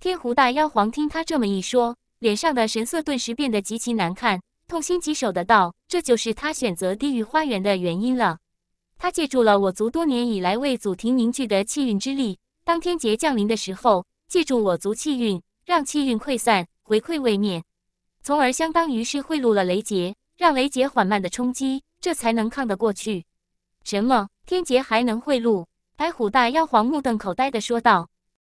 天狐大妖皇听他这么一说，脸上的神色顿时变得极其难看，痛心疾首的道：“这就是他选择地狱花园的原因了。”他借助了我族多年以来为祖庭凝聚的气运之力。当天劫降临的时候，借助我族气运，让气运溃散回馈位面，从而相当于是贿赂了雷劫，让雷劫缓慢的冲击，这才能抗得过去。什么？天劫还能贿赂？白虎大妖皇目瞪口呆的说道。